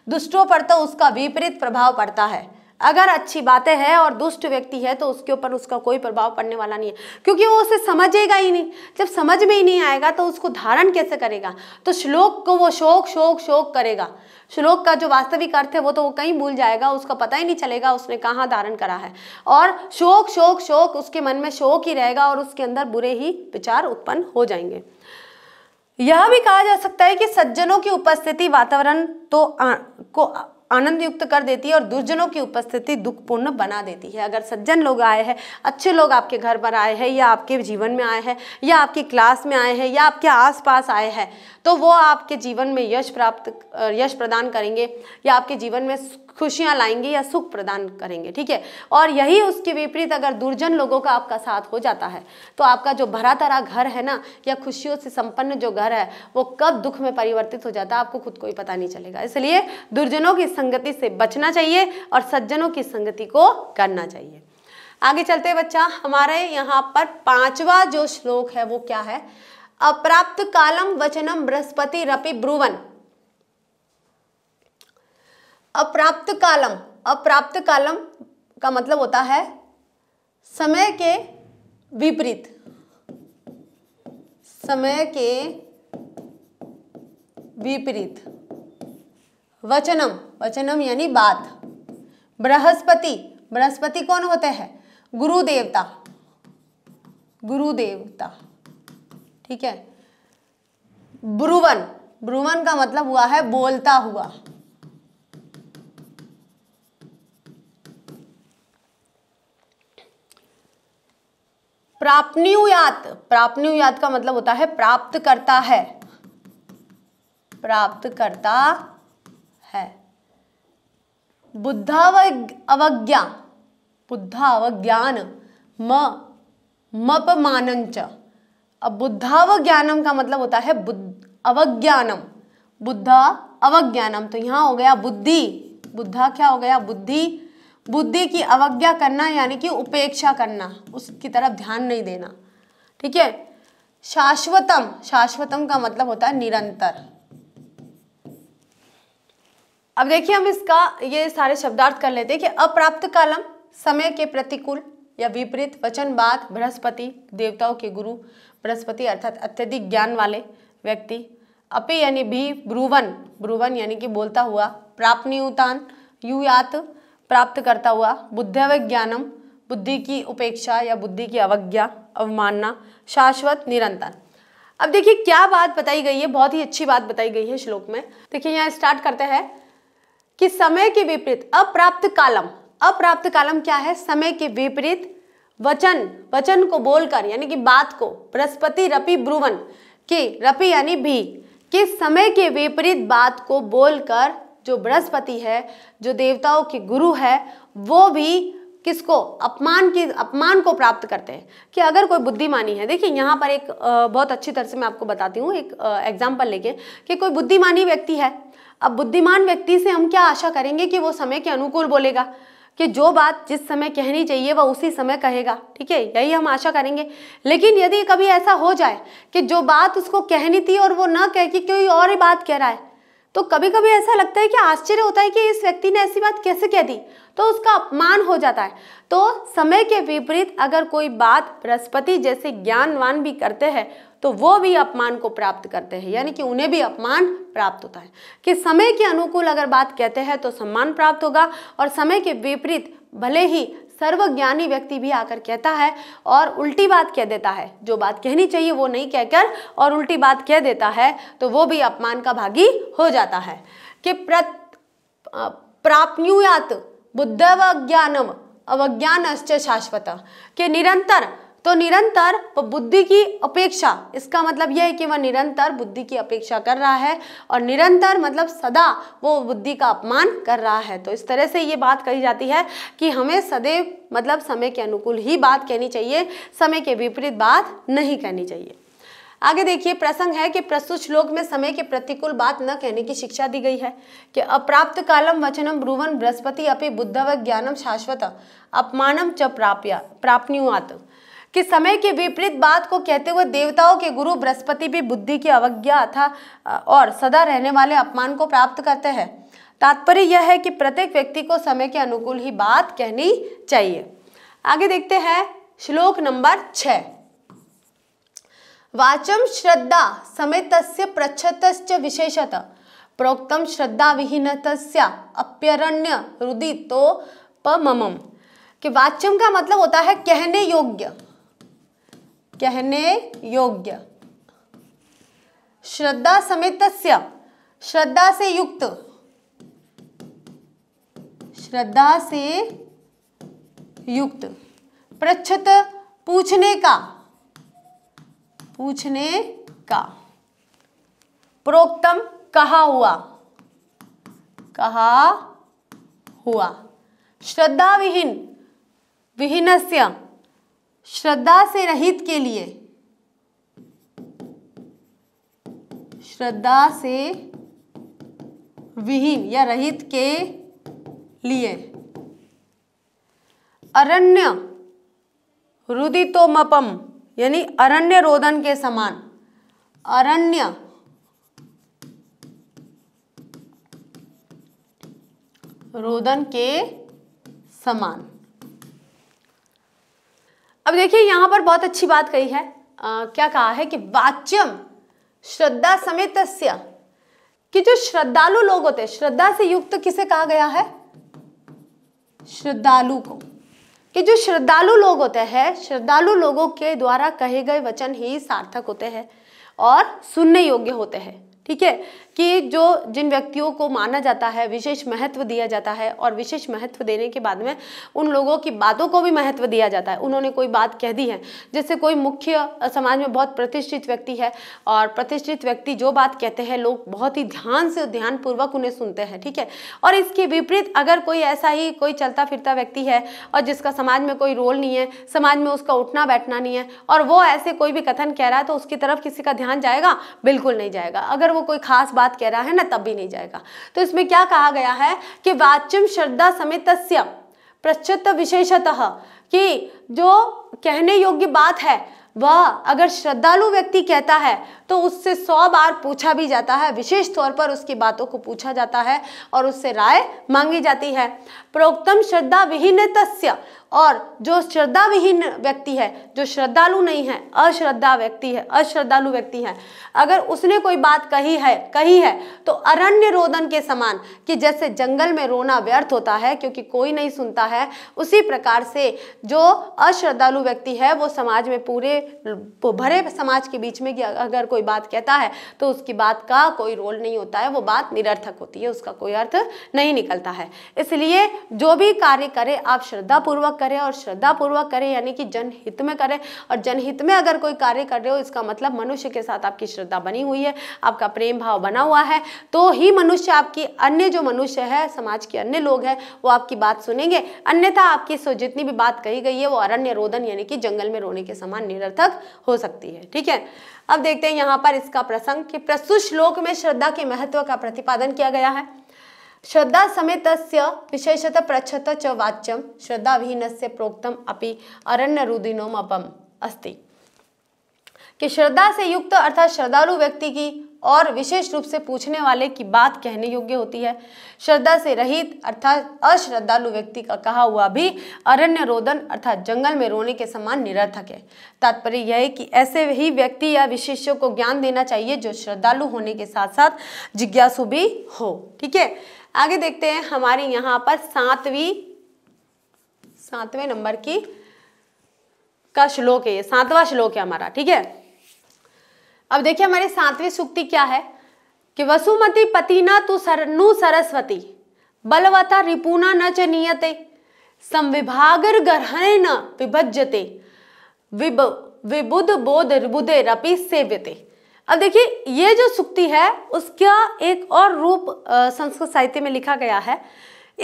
Speaker 1: दुष्टों पर तो उसका विपरीत प्रभाव पड़ता है अगर अच्छी बातें हैं और दुष्ट व्यक्ति है तो उसके ऊपर उसका कोई प्रभाव पड़ने वाला नहीं है क्योंकि वो उसे समझेगा ही नहीं जब समझ में ही नहीं आएगा तो उसको धारण कैसे करेगा तो श्लोक को वो शोक शोक शोक करेगा श्लोक का जो वास्तविक अर्थ है वो तो वो कहीं भूल जाएगा उसका पता ही नहीं चलेगा उसने कहाँ धारण करा है और शोक शोक शोक उसके मन में शोक ही रहेगा और उसके अंदर बुरे ही विचार उत्पन्न हो जाएंगे यह भी कहा जा सकता है कि सज्जनों की उपस्थिति वातावरण तो आ, को आनंद युक्त कर देती है और दुर्जनों की उपस्थिति दुखपूर्ण बना देती है अगर सज्जन लोग आए हैं अच्छे लोग आपके घर पर आए हैं या आपके जीवन में आए हैं या आपकी क्लास में आए हैं या आपके आसपास आए हैं तो वो आपके जीवन में यश प्राप्त यश प्रदान करेंगे या आपके जीवन में खुशियाँ लाएंगे या सुख प्रदान करेंगे ठीक है और यही उसके विपरीत अगर दुर्जन लोगों का आपका साथ हो जाता है तो आपका जो भरा तरा घर है ना या खुशियों से संपन्न जो घर है वो कब दुख में परिवर्तित हो जाता है आपको खुद को ही पता नहीं चलेगा इसलिए दुर्जनों की संगति से बचना चाहिए और सज्जनों की संगति को करना चाहिए आगे चलते बच्चा हमारे यहाँ पर पांचवा जो श्लोक है वो क्या है अप्राप्त कालम वचनम बृहस्पति रपि ब्रुवन अप्राप्त कालम अप्राप्त कालम का मतलब होता है समय के विपरीत समय के विपरीत वचनम वचनम यानी बात बृहस्पति बृहस्पति कौन होते हैं गुरु देवता गुरु देवता ठीक है ब्रुवन ब्रुवन का मतलब हुआ है बोलता हुआ प्राप्त प्राप्त का मतलब होता है प्राप्त करता है प्राप्त करता है बुद्धाव अवज्ञा बुद्धावज्ञान म मपमानंच अब बुद्धावज्ञानम का मतलब होता है बुद्ध अवज्ञानम बुद्धा अवज्ञानम तो यहाँ हो गया बुद्धि बुद्धा क्या हो गया बुद्धि बुद्धि की अवज्ञा करना यानी कि उपेक्षा करना उसकी तरफ ध्यान नहीं देना ठीक है शाश्वतम शाश्वतम का मतलब होता है निरंतर अब देखिए हम इसका ये सारे शब्दार्थ कर लेते हैं कि अप्राप्त कालम समय के प्रतिकूल या विपरीत वचन बात बृहस्पति देवताओं के गुरु बृहस्पति अर्थात अत्यधिक ज्ञान वाले व्यक्ति अपे यानी भी ब्रुवन ब्रुवन यानी कि बोलता हुआ प्राप्नियुतान युयात प्राप्त करता हुआ बुद्धिवज्ञानम बुद्धि की उपेक्षा या बुद्धि की अवज्ञा अवमानना शाश्वत निरंतर अब देखिए क्या बात बताई गई है बहुत ही अच्छी बात बताई गई है श्लोक में देखिए यहाँ स्टार्ट करते हैं कि समय के विपरीत अप्राप्त कालम अप्राप्त कालम क्या है समय के विपरीत वचन वचन को बोलकर यानी कि बात को बृहस्पति रपि ब्रुवन की रपि यानी भी कि समय के विपरीत बात को बोलकर जो बृहस्पति है जो देवताओं के गुरु है वो भी किसको अपमान की अपमान को प्राप्त करते हैं कि अगर कोई बुद्धिमानी है देखिए यहाँ पर एक बहुत अच्छी तरह से मैं आपको बताती हूँ एक एग्जाम्पल लेके कि कोई बुद्धिमानी व्यक्ति है अब बुद्धिमान व्यक्ति से हम क्या आशा करेंगे कि वो समय के अनुकूल बोलेगा कि जो बात जिस समय कहनी चाहिए वह उसी समय कहेगा ठीक है यही हम आशा करेंगे लेकिन यदि कभी ऐसा हो जाए कि जो बात उसको कहनी थी और वो ना कह के कोई और ही बात कह रहा है तो कभी कभी ऐसा लगता है कि आश्चर्य होता है कि इस व्यक्ति ने ऐसी बात कैसे कह दी तो उसका अपमान हो जाता है तो समय के विपरीत अगर कोई बात बृहस्पति जैसे ज्ञानवान भी करते हैं तो वो भी अपमान को प्राप्त करते हैं यानी कि उन्हें भी अपमान प्राप्त होता है कि समय के अनुकूल अगर बात कहते हैं तो सम्मान प्राप्त होगा और समय के विपरीत भले ही सर्वज्ञानी व्यक्ति भी आकर कहता है और उल्टी बात कह देता है जो बात कहनी चाहिए वो नहीं कहकर और उल्टी बात कह देता है तो वो भी अपमान का भागी हो जाता है कि प्रत प्राप्नुयात बुद्धव ज्ञानम शाश्वत के निरंतर तो निरंतर वह बुद्धि की अपेक्षा इसका मतलब यह है कि वह निरंतर बुद्धि की अपेक्षा कर रहा है और निरंतर मतलब सदा वो बुद्धि का अपमान कर रहा है तो इस तरह से ये बात कही जाती है कि हमें सदैव मतलब समय के अनुकूल ही बात कहनी चाहिए समय के विपरीत बात नहीं कहनी चाहिए आगे देखिए प्रसंग है कि प्रस्तुत श्लोक में समय के प्रतिकूल बात न कहने की शिक्षा दी गई है कि अप्राप्त कालम वचनम ब्रुवन बृहस्पति अपि बुद्धव ज्ञानम शाश्वत अपमानम च प्राप्य प्राप्नुआत कि समय के विपरीत बात को कहते हुए देवताओं के गुरु बृहस्पति भी बुद्धि की अवज्ञा था और सदा रहने वाले अपमान को प्राप्त करते हैं तात्पर्य यह है कि प्रत्येक व्यक्ति को समय के अनुकूल ही बात कहनी चाहिए आगे देखते हैं श्लोक नंबर छ वाचम श्रद्धा समेत प्रच्छत विशेषत प्रोक्तम श्रद्धा विहीन अप्यरण्य रुदितोपमम कि वाच्यम का मतलब होता है कहने योग्य कहने योग्य श्रद्धा समेत श्रद्धा से युक्त श्रद्धा से युक्त प्रच्छत पूछने का पूछने का प्रोक्तम कहा हुआ कहा हुआ श्रद्धा विहीन विहीन श्रद्धा से रहित के लिए श्रद्धा से विहीन या रहित के लिए अरण्य रुदितोमपम यानी अरण्य रोदन के समान अरण्य रोदन के समान अब देखिए यहां पर बहुत अच्छी बात कही है आ, क्या कहा है कि वाच्यम श्रद्धा समेत कि जो श्रद्धालु लोग होते हैं श्रद्धा से युक्त किसे कहा गया है श्रद्धालु को कि जो श्रद्धालु लोग होते हैं श्रद्धालु लोगों के द्वारा कहे गए वचन ही सार्थक होते हैं और सुनने योग्य होते हैं ठीक है कि जो जिन व्यक्तियों को माना जाता है विशेष महत्व दिया जाता है और विशेष महत्व देने के बाद में उन लोगों की बातों को भी महत्व दिया जाता है उन्होंने कोई बात कह दी है जैसे कोई मुख्य समाज में बहुत प्रतिष्ठित व्यक्ति है और प्रतिष्ठित व्यक्ति जो बात कहते हैं लोग बहुत ही ध्यान से ध्यानपूर्वक उन्हें सुनते हैं ठीक है और इसके विपरीत अगर कोई ऐसा ही कोई चलता फिरता व्यक्ति है और जिसका समाज में कोई रोल नहीं है समाज में उसका उठना बैठना नहीं है और वो ऐसे कोई भी कथन कह रहा है तो उसकी तरफ किसी का ध्यान जाएगा बिल्कुल नहीं जाएगा अगर वो कोई खास बात बात कह रहा है ना तब भी नहीं जाएगा तो इसमें क्या कहा गया है कि वाचिम श्रद्धा समेत प्रश्चित विशेषतः कि जो कहने योग्य बात है वह अगर श्रद्धालु व्यक्ति कहता है तो उससे सौ बार पूछा भी जाता है विशेष तौर पर उसकी बातों को पूछा जाता है और उससे राय मांगी जाती है प्रोक्तम श्रद्धा विहीन तस्य और जो श्रद्धा विहीन व्यक्ति है जो श्रद्धालु नहीं है अश्रद्धा व्यक्ति है अश्रद्धालु व्यक्ति है अगर उसने कोई बात कही है कही है तो अरण्य रोदन के समान कि जैसे जंगल में रोना व्यर्थ होता है क्योंकि कोई नहीं सुनता है उसी प्रकार से जो अश्रद्धालु व्यक्ति है वो समाज में पूरे भरे समाज के बीच में अगर कोई बात कहता है तो उसकी बात का कोई रोल नहीं होता है वो बात निरर्थक होती है उसका कोई अर्थ नहीं निकलता है इसलिए जो भी कार्य करे आप श्रद्धापूर्वक करें और श्रद्धा पूर्वक करें यानी कि जनहित में करें और जनहित में अगर कोई कार्य कर रहे हो इसका मतलब मनुष्य के साथ आपकी श्रद्धा बनी हुई है आपका प्रेम भाव बना हुआ है तो ही मनुष्य आपकी अन्य जो मनुष्य है समाज के अन्य लोग हैं वो आपकी बात सुनेंगे अन्यथा आपकी जितनी भी बात कही गई है वो अरण्य रोदन यानी कि जंगल में रोने के समान निरर्थक हो सकती है ठीक है अब देखते हैं यहाँ पर इसका प्रसंग कि प्रस्तुत श्लोक में श्रद्धा के महत्व का प्रतिपादन किया गया है श्रद्धा समेत विशेषतः प्रच्छत च वाच्यम श्रद्धाहीन से प्रोक्तम अभी अरण्य रुदिनोमपम अस्ति कि श्रद्धा से युक्त अर्थात श्रद्धालु व्यक्ति की और विशेष रूप से पूछने वाले की बात कहने योग्य होती है श्रद्धा से रहित अर्थात अश्रद्धालु व्यक्ति का कहा हुआ भी अरण्य रोदन अर्थात जंगल में रोने के समान निरर्थक है तात्पर्य यह है कि ऐसे ही व्यक्ति या विशेषों को ज्ञान देना चाहिए जो श्रद्धालु होने के साथ साथ जिज्ञासु भी हो ठीक है आगे देखते हैं हमारे यहाँ पर सातवीं सातवें नंबर की का श्लोक है ये सातवां श्लोक है हमारा ठीक है अब देखिए हमारी सातवीं सूक्ति क्या है कि वसुमती पतिना तो नु सरस्वती बलवता रिपुना न च नियते संविभागर ग्रहण न विभजते विब विबुद बोध रिबुदे रपि सेव्यते अब देखिए ये जो सुक्ति है उसका एक और रूप संस्कृत साहित्य में लिखा गया है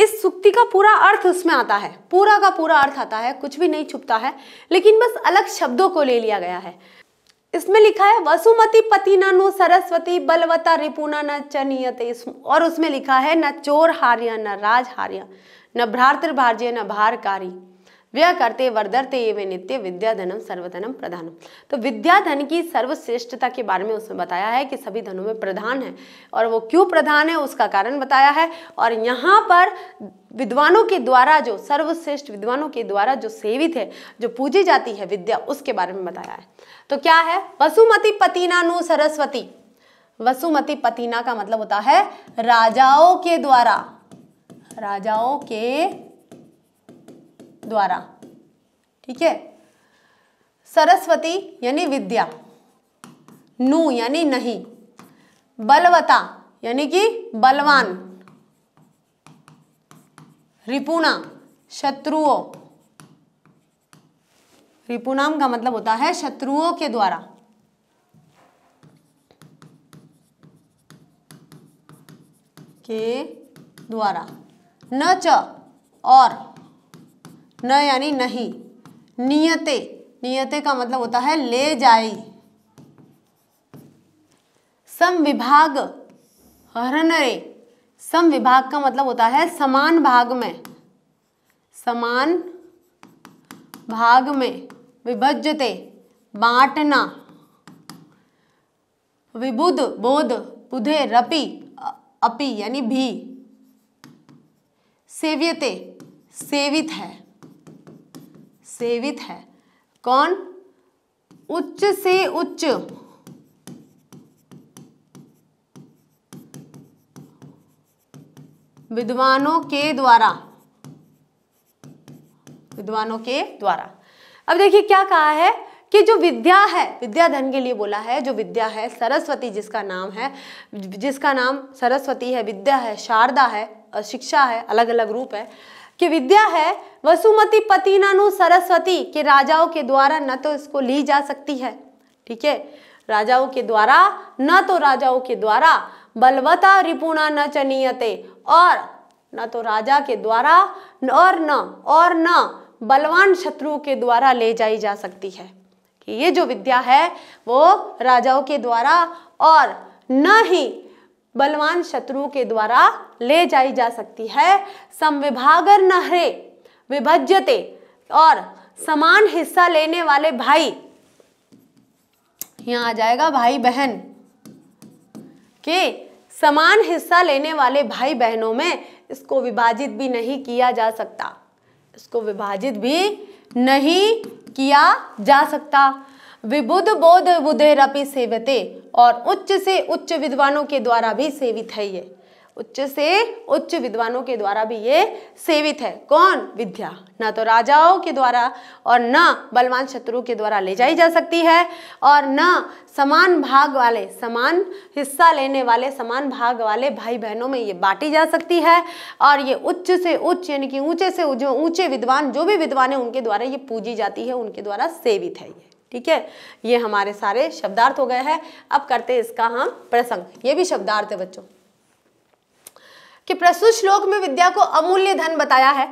Speaker 1: इस सुक्ति का पूरा अर्थ उसमें आता है पूरा का पूरा अर्थ आता है कुछ भी नहीं छुपता है लेकिन बस अलग शब्दों को ले लिया गया है इसमें लिखा है वसुमती पति नु सरस्वती बलवता रिपुना न चनियत और उसमें लिखा है न चोर हार्य न राज हार्य न भ्रातृ न भारकारी व्यकर्ते वर्धरते वे नित्य विद्याधनम सर्वधनम प्रधानम तो विद्याधन की सर्वश्रेष्ठता के बारे में उसने बताया है कि सभी धनों में प्रधान है और वो क्यों प्रधान है उसका कारण बताया है और यहाँ पर विद्वानों के द्वारा जो सर्वश्रेष्ठ विद्वानों के द्वारा जो सेवित है जो पूजी जाती है विद्या उसके बारे में बताया है तो क्या है वसुमति पतिना नु सरस्वती वसुमति पतिना का मतलब होता है राजाओं के द्वारा राजाओं के द्वारा ठीक है सरस्वती यानी विद्या नू यानी नहीं बलवता यानी कि बलवान रिपुणा शत्रुओं रिपुनाम का मतलब होता है शत्रुओं के द्वारा के द्वारा न च और न यानी नहीं नियते नियते का मतलब होता है ले जाई सम विभाग हरनरे सम विभाग का मतलब होता है समान भाग में समान भाग में विभज्यते बांटना विबुध बोध बुधे रपि अपि यानी भी सेव्यते सेवित है सेवित है कौन उच्च से उच्च विद्वानों के द्वारा विद्वानों के द्वारा अब देखिए क्या कहा है कि जो विद्या है विद्याधन के लिए बोला है जो विद्या है सरस्वती जिसका नाम है जिसका नाम सरस्वती है विद्या है शारदा है शिक्षा है अलग अलग रूप है विद्या है वसुमति पति नु सरस्वती के राजाओं के द्वारा न तो इसको ली जा सकती है ठीक है राजाओं के द्वारा न तो राजाओं के द्वारा बलवता रिपुणा न चनीयते और न तो राजा के द्वारा और न और न बलवान शत्रु के द्वारा ले जाई जा सकती है कि ये जो विद्या है वो राजाओं के द्वारा और न ही बलवान शत्रुओं के द्वारा ले जाई जा सकती है समविभागर नहरे विभज्यते और समान हिस्सा लेने वाले भाई यहाँ आ जाएगा भाई बहन के समान हिस्सा लेने वाले भाई बहनों में इसको विभाजित भी नहीं किया जा सकता इसको विभाजित भी नहीं किया जा सकता विबुद्ध बौद्ध बुधेरपि सेवते और उच्च से उच्च विद्वानों के द्वारा भी सेवित है ये उच्च से उच्च विद्वानों के द्वारा भी ये सेवित है कौन विद्या ना तो राजाओं के द्वारा और न बलवान शत्रु के द्वारा ले जाई जा सकती है और न समान भाग वाले समान हिस्सा लेने वाले समान भाग वाले भाई बहनों में ये बांटी जा सकती है और ये उच्च से उच्च यानी कि ऊंचे से ऊंचे विद्वान जो भी विद्वान है उनके द्वारा ये पूजी जाती है उनके द्वारा सेवित है ये ठीक है ये हमारे सारे शब्दार्थ हो गए हैं अब करते हैं इसका हम प्रसंग ये भी शब्दार्थ है बच्चों कि प्रस्तुत श्लोक में विद्या को अमूल्य धन बताया है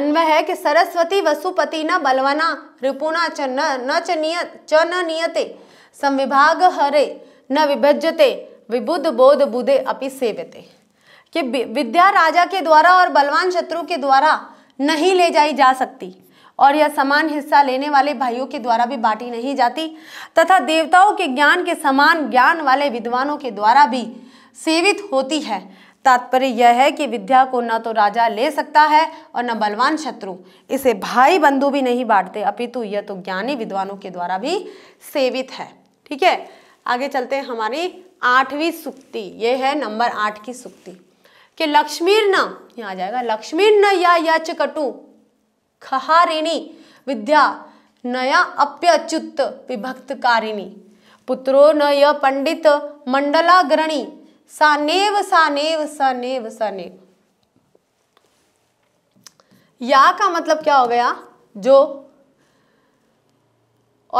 Speaker 1: अन्वय है कि सरस्वती वसुपति न बलवना रिपुना च न च नियत च न नियते संविभाग हरे न विभजते विबुद्ध बोध बुधे अपि सेवते कि विद्या राजा के द्वारा और बलवान शत्रु के द्वारा नहीं ले जाई जा सकती और यह समान हिस्सा लेने वाले भाइयों के द्वारा भी बांटी नहीं जाती तथा देवताओं के ज्ञान के समान ज्ञान वाले विद्वानों के द्वारा भी सेवित होती है तात्पर्य यह है कि विद्या को न तो राजा ले सकता है और न बलवान शत्रु इसे भाई बंधु भी नहीं बांटते अपितु यह तो ज्ञानी विद्वानों के द्वारा भी सेवित है ठीक है आगे चलते हैं हमारी आठवीं सुक्ति ये है नंबर आठ की सुक्ति कि लक्ष्मीर न यहाँ आ जाएगा लक्ष्मीर न या यच कटु खहारिणी विद्या नया अप्यच्युत विभक्त कारिणी पुत्रो न य पंडित मंडलाग्रणी सानेव सानेव सानेव सानेव या का मतलब क्या हो गया जो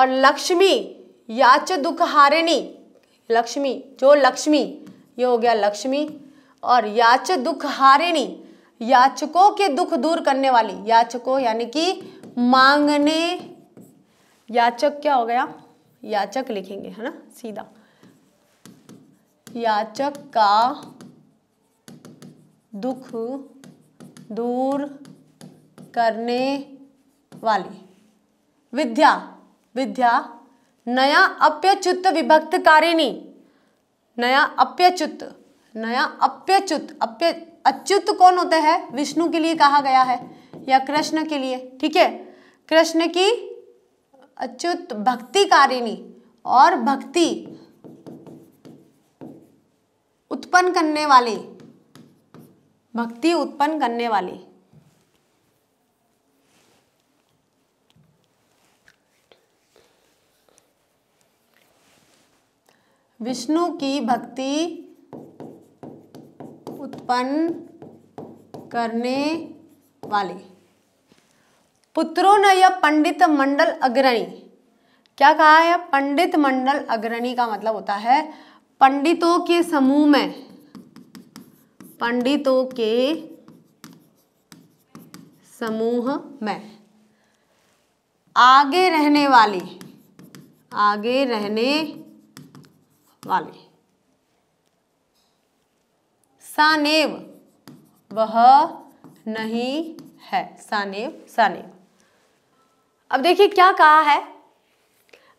Speaker 1: और लक्ष्मी याच हारिणी लक्ष्मी जो लक्ष्मी ये हो गया लक्ष्मी और याच हारिणी याचकों के दुख दूर करने वाली याचकों यानी कि मांगने याचक क्या हो गया याचक लिखेंगे है ना सीधा याचक का दुख दूर करने वाली विद्या विद्या नया अप्यच्युत कारिणी नया अप्यच्युत नया अप्यच्युत अप्य अच्युत कौन होता है विष्णु के लिए कहा गया है या कृष्ण के लिए ठीक है कृष्ण की अच्युत भक्ति कारिणी और भक्ति उत्पन्न करने वाली भक्ति उत्पन्न करने वाली विष्णु की भक्ति उत्पन्न करने वाले पुत्रों ने यह पंडित मंडल अग्रणी क्या कहा है पंडित मंडल अग्रणी का मतलब होता है पंडितों के समूह में पंडितों के समूह में आगे रहने वाले आगे रहने वाले सानेव वह नहीं है सानेव सानेव अब देखिए क्या कहा है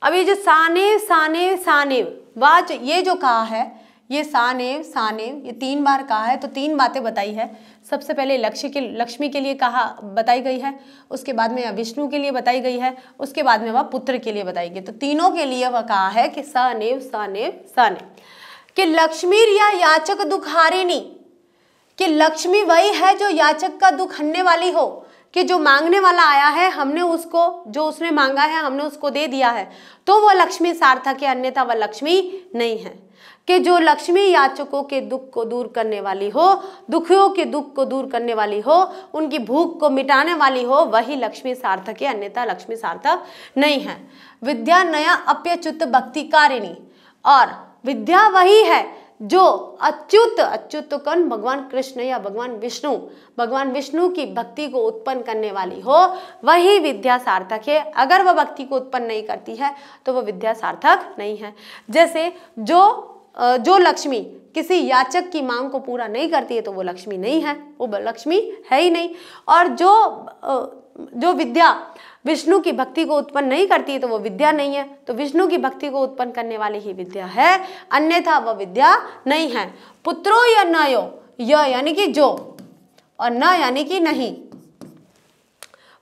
Speaker 1: अब ये जो सानेव सानेव सानेव वाच ये जो कहा है ये सानेव सानेव ये तीन बार कहा है तो तीन बातें बताई है सबसे पहले लक्ष्य के लक्ष्मी के लिए कहा बताई गई है उसके बाद में विष्णु के लिए बताई गई है उसके बाद में वह पुत्र के लिए बताई गई तो तीनों के लिए वह कहा है कि सानेव सानेव सानेव कि लक्ष्मी या याचक दुख हारिणी कि लक्ष्मी वही है जो याचक का दुख हनने वाली हो कि जो मांगने वाला आया है हमने उसको जो उसने मांगा है हमने उसको दे दिया है तो वह लक्ष्मी सार्थक है अन्यथा वह लक्ष्मी नहीं है कि जो लक्ष्मी याचकों के दुख को दूर करने वाली हो दुखियों के दुख को दूर करने वाली हो उनकी भूख को मिटाने वाली हो वही लक्ष्मी सार्थक है अन्यथा लक्ष्मी सार्थक नहीं है विद्या नया अप्यच्युत भक्ति कारिणी और विद्या वही है जो अच्युत अच्युत तो कौन भगवान कृष्ण या भगवान विष्णु भगवान विष्णु की भक्ति को उत्पन्न करने वाली हो वही विद्या सार्थक है अगर वह भक्ति को उत्पन्न नहीं करती है तो वह विद्या सार्थक नहीं है जैसे जो जो लक्ष्मी किसी याचक की मांग को पूरा नहीं करती है तो वो लक्ष्मी नहीं है वो लक्ष्मी है ही नहीं और जो जो विद्या विष्णु की भक्ति को उत्पन्न नहीं करती तो वो विद्या नहीं है तो विष्णु की भक्ति को उत्पन्न करने वाली ही विद्या है अन्यथा वह विद्या नहीं है पुत्रो या नयो य यानी कि जो और न यानी कि नहीं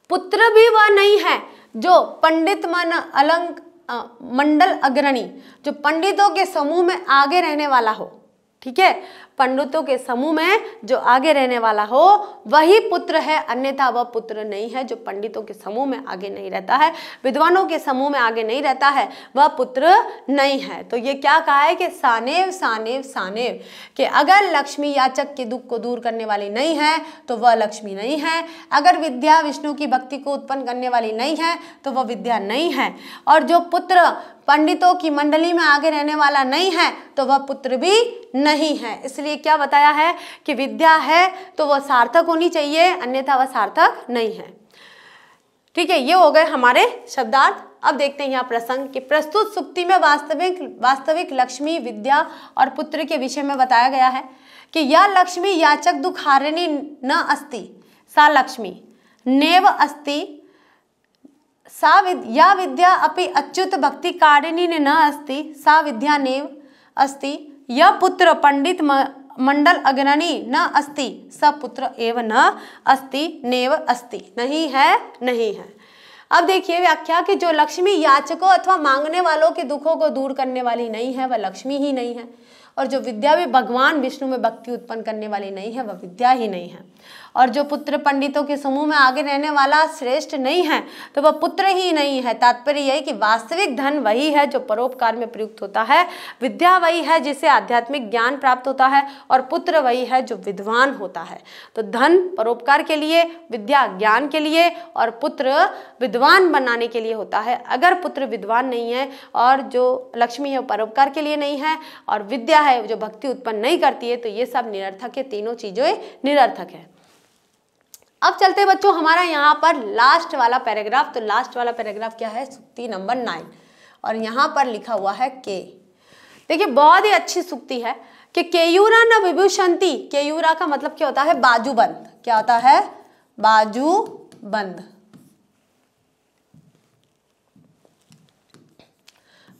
Speaker 1: पुत्र भी वह नहीं है जो पंडित मन अलंक मंडल अग्रणी जो पंडितों के समूह में आगे रहने वाला हो ठीक है पंडितों के समूह में जो आगे रहने वाला हो वही पुत्र है अन्यथा वह पुत्र नहीं है जो पंडितों के समूह में आगे नहीं रहता है विद्वानों के समूह में आगे नहीं रहता है वह पुत्र नहीं है तो ये क्या कहा है कि सानेव सानेव सानेव कि अगर लक्ष्मी याचक के दुख को दूर करने वाली नहीं है तो वह लक्ष्मी नहीं है अगर विद्या विष्णु की भक्ति को उत्पन्न करने वाली नहीं है तो वह विद्या नहीं है और जो पुत्र पंडितों की मंडली में आगे रहने वाला नहीं है तो वह पुत्र भी नहीं है इसलिए क्या बताया है कि विद्या है तो वह सार्थक होनी चाहिए अन्यथा वह सार्थक नहीं है ठीक है ये हो गए हमारे शब्दार्थ अब देखते हैं यहाँ प्रसंग कि प्रस्तुत सुक्ति में वास्तविक वास्तविक लक्ष्मी विद्या और पुत्र के विषय में बताया गया है कि यह लक्ष्मी याचक दुखारिणी न अस्ति सा लक्ष्मी नेव अस्ति सा विद, या विद्या अपि अच्युत भक्ति कारिणी न अस्ति सा विद्या नेव अस्ति यह पुत्र पंडित मंडल अग्रणी न अस्ति सपुत्र एव न अस्ति नेव अस्ति नहीं है नहीं है अब देखिए व्याख्या कि जो लक्ष्मी याचकों अथवा मांगने वालों के दुखों को दूर करने वाली नहीं है वह लक्ष्मी ही नहीं है और जो विद्या भी भगवान विष्णु में भक्ति उत्पन्न करने वाली नहीं है वह विद्या ही नहीं है और जो पुत्र पंडितों के समूह में आगे रहने वाला श्रेष्ठ नहीं है तो वह पुत्र ही नहीं है तात्पर्य यही कि वास्तविक धन वही है जो परोपकार में प्रयुक्त होता है विद्या वही है जिसे आध्यात्मिक ज्ञान प्राप्त होता है और पुत्र वही है जो विद्वान होता है तो धन परोपकार के लिए विद्या ज्ञान के लिए और पुत्र विद्वान बनाने के लिए होता है अगर पुत्र विद्वान नहीं है और जो लक्ष्मी है वो परोपकार के लिए नहीं है और विद्या है जो भक्ति उत्पन्न नहीं करती है तो ये सब निरर्थक है तीनों चीज़ें निरर्थक है अब चलते हैं बच्चों हमारा यहाँ पर लास्ट वाला पैराग्राफ तो लास्ट वाला पैराग्राफ क्या है सुक्ति नंबर नाइन और यहाँ पर लिखा हुआ है के देखिए बहुत ही अच्छी सुक्ति है कि केयूरा न विभूषंती केयूरा का मतलब क्या होता है बाजूबंद क्या होता है बाजू बंद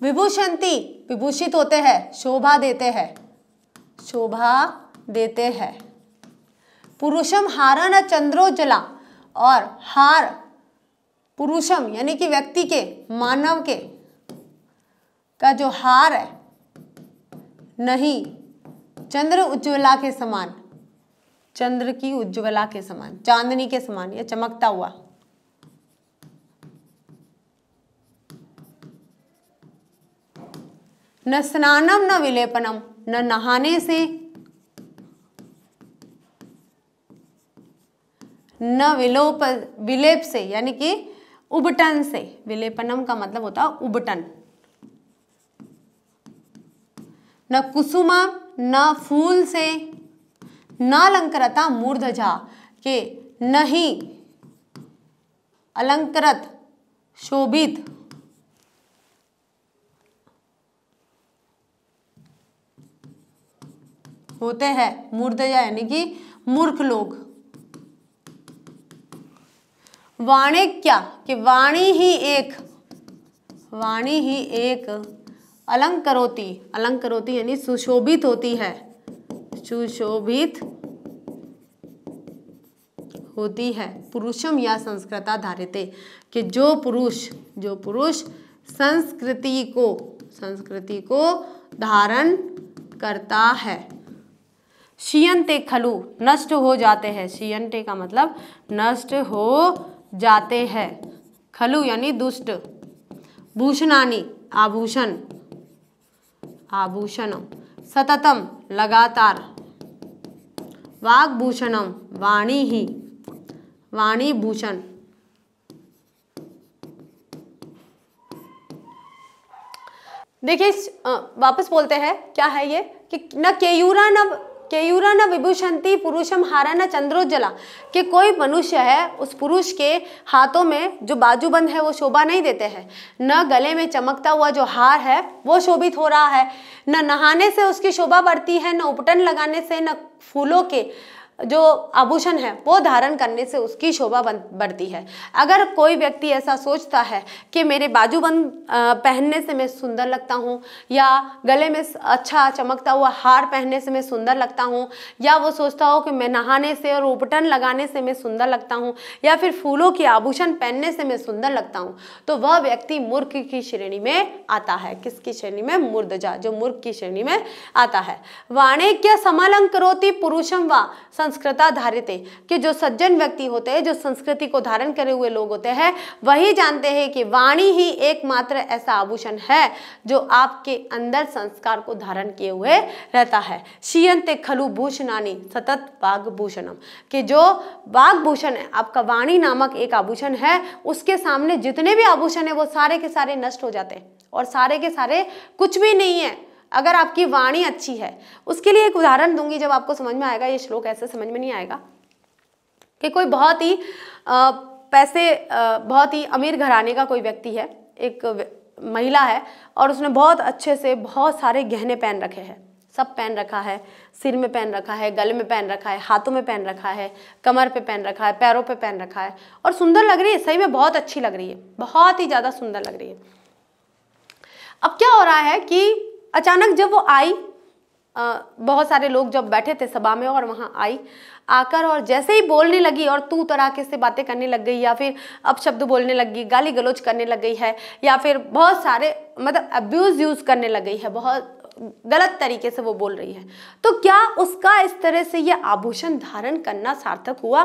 Speaker 1: विभूषित होते हैं शोभा देते हैं शोभा देते हैं पुरुषम हारण जला और हार पुरुषम यानी कि व्यक्ति के मानव के का जो हार है नहीं चंद्र उज्ज्वला के समान चंद्र की उज्ज्वला के समान चांदनी के समान या चमकता हुआ न स्नानम न विलेपनम न नहाने से न विलोप विलेप से यानी कि उबटन से विलेपनम का मतलब होता है उबटन न कुसुम न फूल से न अलंकृता मूर्धजा के नहीं अलंकृत शोभित होते हैं मूर्धजा यानी कि मूर्ख लोग वाणी क्या कि वाणी ही एक वाणी ही एक अलंकरोती अलंकरोती यानी सुशोभित होती है सुशोभित होती है पुरुषम या संस्कृता आधारित कि जो पुरुष जो पुरुष संस्कृति को संस्कृति को धारण करता है शियंते खलु नष्ट हो जाते हैं शियंते का मतलब नष्ट हो जाते हैं खलु यानी दुष्ट भूषणानी आभूषण आभूषणम सततम लगातार वाग्भूषणम वाणी ही वाणी भूषण देखिए वापस बोलते हैं क्या है ये कि न केयूरा न केयूरा न विभूषंति पुरुषम हारा न चंद्रोज्जला कि कोई मनुष्य है उस पुरुष के हाथों में जो बाजूबंद है वो शोभा नहीं देते हैं न गले में चमकता हुआ जो हार है वो शोभित हो रहा है न नहाने से उसकी शोभा बढ़ती है न उपटन लगाने से न फूलों के जो आभूषण है वो धारण करने से उसकी शोभा बढ़ती है अगर कोई व्यक्ति ऐसा सोचता है कि मेरे बाजूबंद पहनने से मैं सुंदर लगता हूँ या गले में अच्छा चमकता हुआ हार पहनने से मैं सुंदर लगता हूँ या वो सोचता हो कि मैं नहाने से और उपटन लगाने से मैं सुंदर लगता हूँ या फिर फूलों के आभूषण पहनने से मैं सुंदर लगता हूँ तो वह व्यक्ति मूर्ख की श्रेणी में आता है किसकी श्रेणी में मुर्दजा जो मूर्ख की श्रेणी में आता है वाणिज्य समालंकरोति पुरुषम व संस्कृता धारिते कि जो सज्जन व्यक्ति होते हैं जो संस्कृति को धारण करे हुए लोग होते हैं वही जानते हैं कि वाणी ही एकमात्र ऐसा आभूषण है जो आपके अंदर संस्कार को धारण किए हुए रहता है शियंते खलु भूषणानी सतत वाग्भूषणम कि जो वाग्भूषण है आपका वाणी नामक एक आभूषण है उसके सामने जितने भी आभूषण है वो सारे के सारे नष्ट हो जाते हैं और सारे के सारे कुछ भी नहीं है अगर आपकी वाणी अच्छी है उसके लिए एक उदाहरण दूंगी जब आपको समझ में आएगा ये श्लोक ऐसे समझ में नहीं आएगा कि कोई बहुत ही पैसे बहुत ही अमीर घराने का कोई व्यक्ति है एक महिला है और उसने बहुत अच्छे से बहुत सारे गहने पहन रखे हैं सब पहन रखा है सिर में पहन रखा है गले में पहन रखा है हाथों में पहन रखा है कमर पे पहन रखा है पैरों पे पहन रखा है और सुंदर लग रही है सही में बहुत अच्छी लग रही है बहुत ही ज़्यादा सुंदर लग रही है अब क्या हो रहा है कि अचानक जब वो आई बहुत सारे लोग जब बैठे थे सभा में और वहाँ आई आकर और जैसे ही बोलने लगी और तू के से बातें करने लग गई या फिर अपशब्द बोलने लगी गाली गलोच करने लग गई है या फिर बहुत सारे मतलब अब्यूज़ यूज़ करने लग गई है बहुत गलत तरीके से वो बोल रही है तो क्या उसका इस तरह से ये आभूषण धारण करना सार्थक हुआ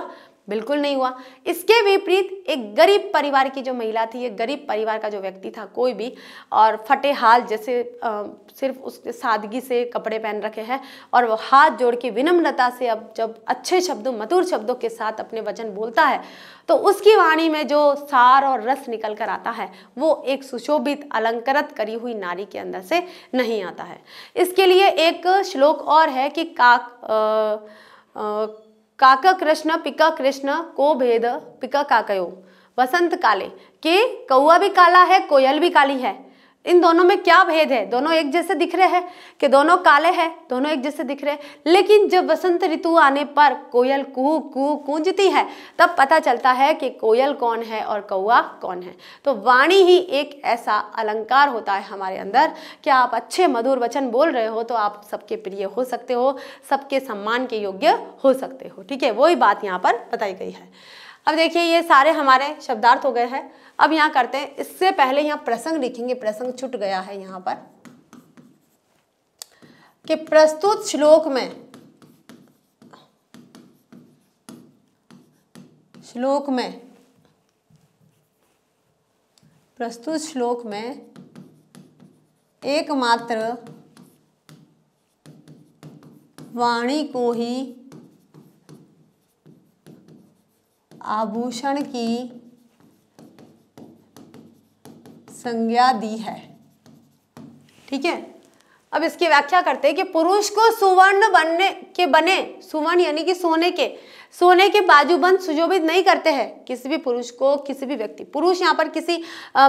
Speaker 1: बिल्कुल नहीं हुआ इसके विपरीत एक गरीब परिवार की जो महिला थी एक गरीब परिवार का जो व्यक्ति था कोई भी और फटे हाल जैसे आ, सिर्फ उसके सादगी से कपड़े पहन रखे हैं और वो हाथ जोड़ के विनम्रता से अब जब अच्छे शब्दों मधुर शब्दों के साथ अपने वचन बोलता है तो उसकी वाणी में जो सार और रस निकल कर आता है वो एक सुशोभित अलंकृत करी हुई नारी के अंदर से नहीं आता है इसके लिए एक श्लोक और है कि काक आ, आ, काका कृष्ण पिका कृष्ण को भेद पिका काकयो वसंत काले के कौआ भी काला है कोयल भी काली है इन दोनों में क्या भेद है दोनों एक जैसे दिख रहे हैं कि दोनों काले हैं दोनों एक जैसे दिख रहे हैं लेकिन जब वसंत ऋतु आने पर कोयल कू कू कूंजती है तब पता चलता है कि कोयल कौन है और कौआ कौन है तो वाणी ही एक ऐसा अलंकार होता है हमारे अंदर कि आप अच्छे मधुर वचन बोल रहे हो तो आप सबके प्रिय हो सकते हो सबके सम्मान के योग्य हो सकते हो ठीक है वही बात यहाँ पर बताई गई है अब देखिए ये सारे हमारे शब्दार्थ हो गए हैं अब यहां करते हैं इससे पहले यहां प्रसंग लिखेंगे प्रसंग छुट गया है यहां पर कि प्रस्तुत श्लोक में श्लोक में प्रस्तुत श्लोक में एकमात्र वाणी को ही आभूषण की संज्ञा दी है ठीक है अब इसकी व्याख्या करते हैं कि पुरुष को सुवर्ण बनने के बने सुवर्ण यानी कि सोने के सोने के बाजूबंद सुशोभित नहीं करते हैं किसी भी पुरुष को किसी भी व्यक्ति पुरुष यहाँ पर किसी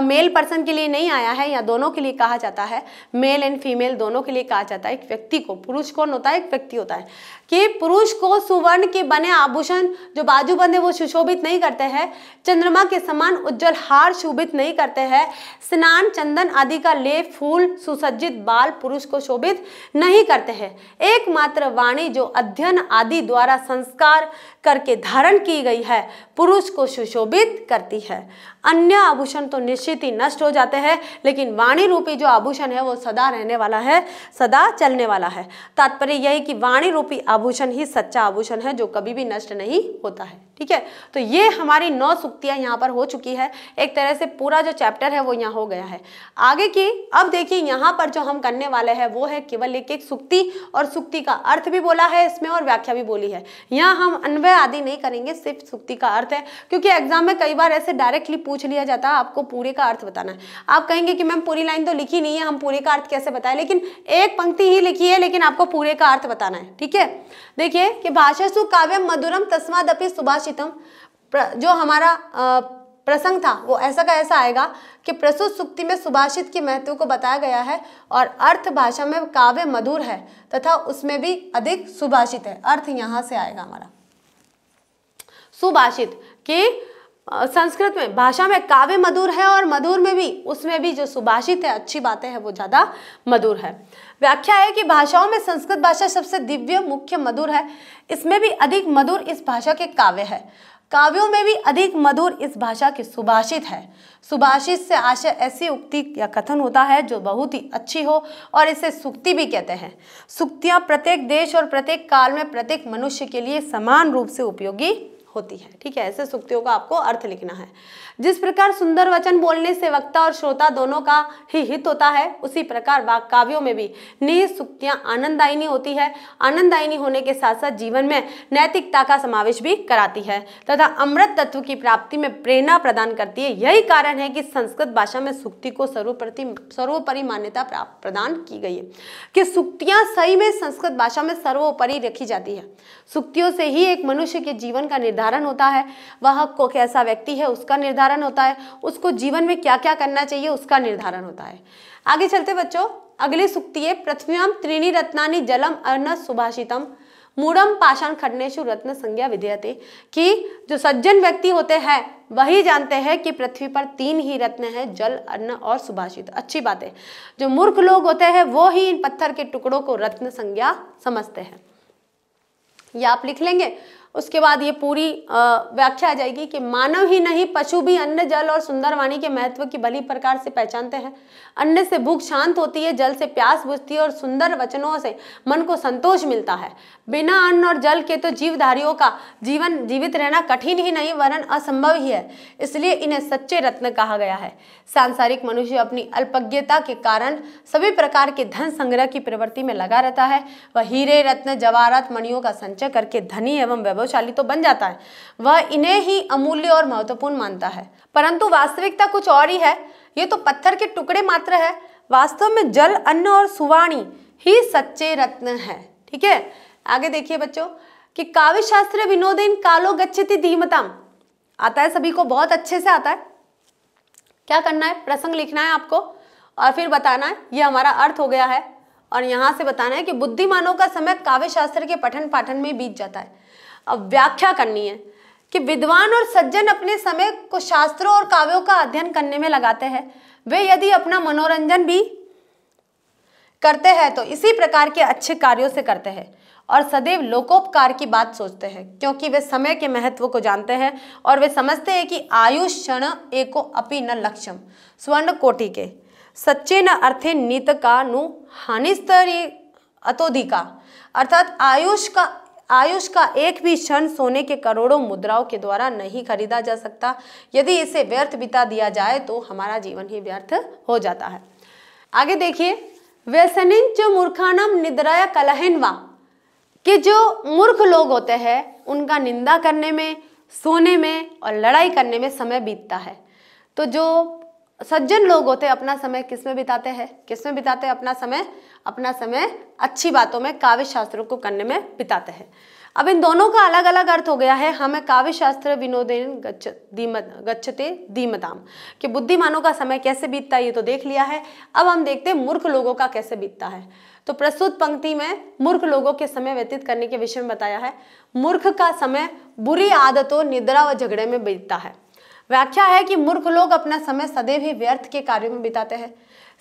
Speaker 1: मेल पर्सन के लिए नहीं आया है या दोनों के लिए कहा जाता है मेल एंड फीमेल दोनों के लिए कहा जाता है एक व्यक्ति को पुरुष कौन होता है एक व्यक्ति होता है कि पुरुष को सुवर्ण के बने आभूषण जो बाजूबंद है वो सुशोभित नहीं करते हैं चंद्रमा के समान उज्जवल हार शोभित नहीं करते हैं स्नान चंदन आदि का ले फूल सुसज्जित बाल पुरुष को शोभित नहीं करते हैं एकमात्र वाणी जो अध्ययन आदि द्वारा संस्कार करके धारण की गई है पुरुष को सुशोभित करती है अन्य आभूषण तो निश्चित ही नष्ट हो जाते हैं लेकिन वाणी रूपी जो आभूषण है वो सदा रहने वाला है सदा चलने वाला है तात्पर्य यही कि वाणी रूपी आभूषण ही सच्चा आभूषण है जो कभी भी नष्ट नहीं होता है ठीक है तो ये हमारी नौ सुक्तियाँ यहाँ पर हो चुकी है एक तरह से पूरा जो चैप्टर है वो यहाँ हो गया है आगे की अब देखिए यहाँ पर जो हम करने वाले हैं वो है केवल एक एक सुक्ति और सुक्ति का अर्थ भी बोला है इसमें और व्याख्या भी बोली है यहाँ हम अन्वय आदि नहीं करेंगे सिर्फ सुक्ति का अर्थ है क्योंकि एग्जाम में कई बार ऐसे डायरेक्टली पूछ लिया जाता आपको पूरे का अर्थ बताना है आप कहेंगे कि मैम पूरी लाइन तो लिखी नहीं है हम पूरे का अर्थ कैसे बताएं लेकिन एक पंक्ति ही लिखी है लेकिन आपको पूरे का अर्थ बताना है ठीक है देखिए कि भाषासु काव्यम मधुरम तस्मादपि सुभाषितम जो हमारा प्रसंग था वो ऐसा का ऐसा आएगा कि प्रसुत सुक्ति में सुभाषित के महत्व को बताया गया है और अर्थ भाषा में काव्य मधुर है तथा उसमें भी अधिक सुभाषित है अर्थ यहाँ से आएगा हमारा सुभाषित कि संस्कृत में भाषा में काव्य मधुर है और मधुर में भी उसमें भी जो सुभाषित है अच्छी बातें हैं वो ज़्यादा मधुर है व्याख्या है कि भाषाओं में संस्कृत भाषा सबसे दिव्य मुख्य मधुर है इसमें भी अधिक मधुर इस भाषा के काव्य है काव्यों में भी अधिक मधुर इस भाषा के सुभाषित है सुभाषित से आशय ऐसी उक्ति या कथन होता है जो बहुत ही अच्छी हो और इसे सुक्ति भी कहते हैं सुक्तियाँ प्रत्येक देश और प्रत्येक काल में प्रत्येक मनुष्य के लिए समान रूप से उपयोगी होती है ठीक है ऐसे सुक्तियों का आपको अर्थ लिखना है जिस प्रकार सुंदर वचन बोलने से वक्ता और श्रोता दोनों का ही हित होता है उसी प्रकार वाक काव्यों में भी निहित सुक्तियाँ होती है आनंददायिनी होने के साथ साथ जीवन में नैतिकता का समावेश भी कराती है तथा अमृत तत्व की प्राप्ति में प्रेरणा प्रदान करती है यही कारण है कि संस्कृत भाषा में सुक्ति को सर्वप्रति सर्वोपरि मान्यता प्रदान की गई है कि सुक्तियाँ सही में संस्कृत भाषा में सर्वोपरि रखी जाती है सुक्तियों से ही एक मनुष्य के जीवन का निर्धारण होता है वह को कैसा व्यक्ति है उसका निर्धारण निर्धारण होता है उसको जीवन में क्या क्या करना चाहिए उसका निर्धारण होता है आगे चलते बच्चों अगली सुक्ति है पृथ्व्याम त्रीणी रत्नानि जलम अर्ण सुभाषितम मूढ़म पाषाण खंडेशु रत्न संज्ञा विधेयते कि जो सज्जन व्यक्ति होते हैं वही जानते हैं कि पृथ्वी पर तीन ही रत्न हैं जल अन्न और सुभाषित अच्छी बात है जो मूर्ख लोग होते हैं वो ही इन पत्थर के टुकड़ों को रत्न संज्ञा समझते हैं या आप लिख लेंगे उसके बाद ये पूरी व्याख्या आ जाएगी कि मानव ही नहीं पशु भी अन्न जल और सुंदर वाणी के महत्व की भली प्रकार से पहचानते हैं अन्न से भूख शांत होती है जल से प्यास बुझती है और सुंदर वचनों से मन को संतोष मिलता है बिना अन्न और जल के तो जीवधारियों का जीवन जीवित रहना कठिन ही नहीं वरन असंभव ही है इसलिए इन्हें सच्चे रत्न कहा गया है सांसारिक मनुष्य अपनी अल्पज्ञता के कारण सभी प्रकार के धन संग्रह की प्रवृत्ति में लगा रहता है वह हीरे रत्न जवाहरात मणियों का संचय करके धनी एवं प्रभावशाली तो बन जाता है वह इन्हें ही अमूल्य और महत्वपूर्ण मानता है परंतु वास्तविकता कुछ और ही है ये तो पत्थर के टुकड़े मात्र है वास्तव में जल अन्न और सुवाणी ही सच्चे रत्न है ठीक है आगे देखिए बच्चों कि काव्य शास्त्र विनोदिन कालो गच्छति धीमताम आता है सभी को बहुत अच्छे से आता है क्या करना है प्रसंग लिखना है आपको और फिर बताना है ये हमारा अर्थ हो गया है और यहां से बताना है कि बुद्धिमानों का समय काव्य शास्त्र के पठन पाठन में बीत जाता है अब व्याख्या करनी है कि विद्वान और सज्जन अपने समय को शास्त्रों और काव्यों का अध्ययन करने में लगाते हैं वे यदि अपना मनोरंजन भी करते हैं तो इसी प्रकार के अच्छे कार्यों से करते हैं और सदैव लोकोपकार की बात सोचते हैं क्योंकि वे समय के महत्व को जानते हैं और वे समझते हैं कि आयुष क्षण एको अपि न लक्ष्यम स्वर्ण कोटि के सच्चे न अर्थे नीत का नु हानिस्तरी अतोधिका अर्थात आयुष का आयुष का एक भी क्षण सोने के करोड़ों मुद्राओं के द्वारा नहीं खरीदा जा सकता यदि इसे व्यर्थ बिता दिया जाए तो हमारा जीवन ही व्यर्थ हो जाता है आगे देखिए व्यसनिन जो मूर्खानम निद्राया कलहन वा कि जो मूर्ख लोग होते हैं उनका निंदा करने में सोने में और लड़ाई करने में समय बीतता है तो जो सज्जन लोग होते हैं अपना समय किस में बिताते हैं किस में बिताते हैं अपना समय अपना समय अच्छी बातों में काव्य शास्त्रों को करने में बिताते हैं अब इन दोनों का अलग अलग अर्थ हो गया है हमें काव्य शास्त्र विनोदेन गच्छ दीमत गच्छते दीमताम कि बुद्धिमानों का समय कैसे बीतता है ये तो देख लिया है अब हम देखते हैं मूर्ख लोगों का कैसे बीतता है तो प्रस्तुत पंक्ति में मूर्ख लोगों के समय व्यतीत करने के विषय में बताया है मूर्ख का समय बुरी आदतों निद्रा व झगड़े में बीतता है व्याख्या है कि मूर्ख लोग अपना समय सदैव ही व्यर्थ के कार्यों में बिताते हैं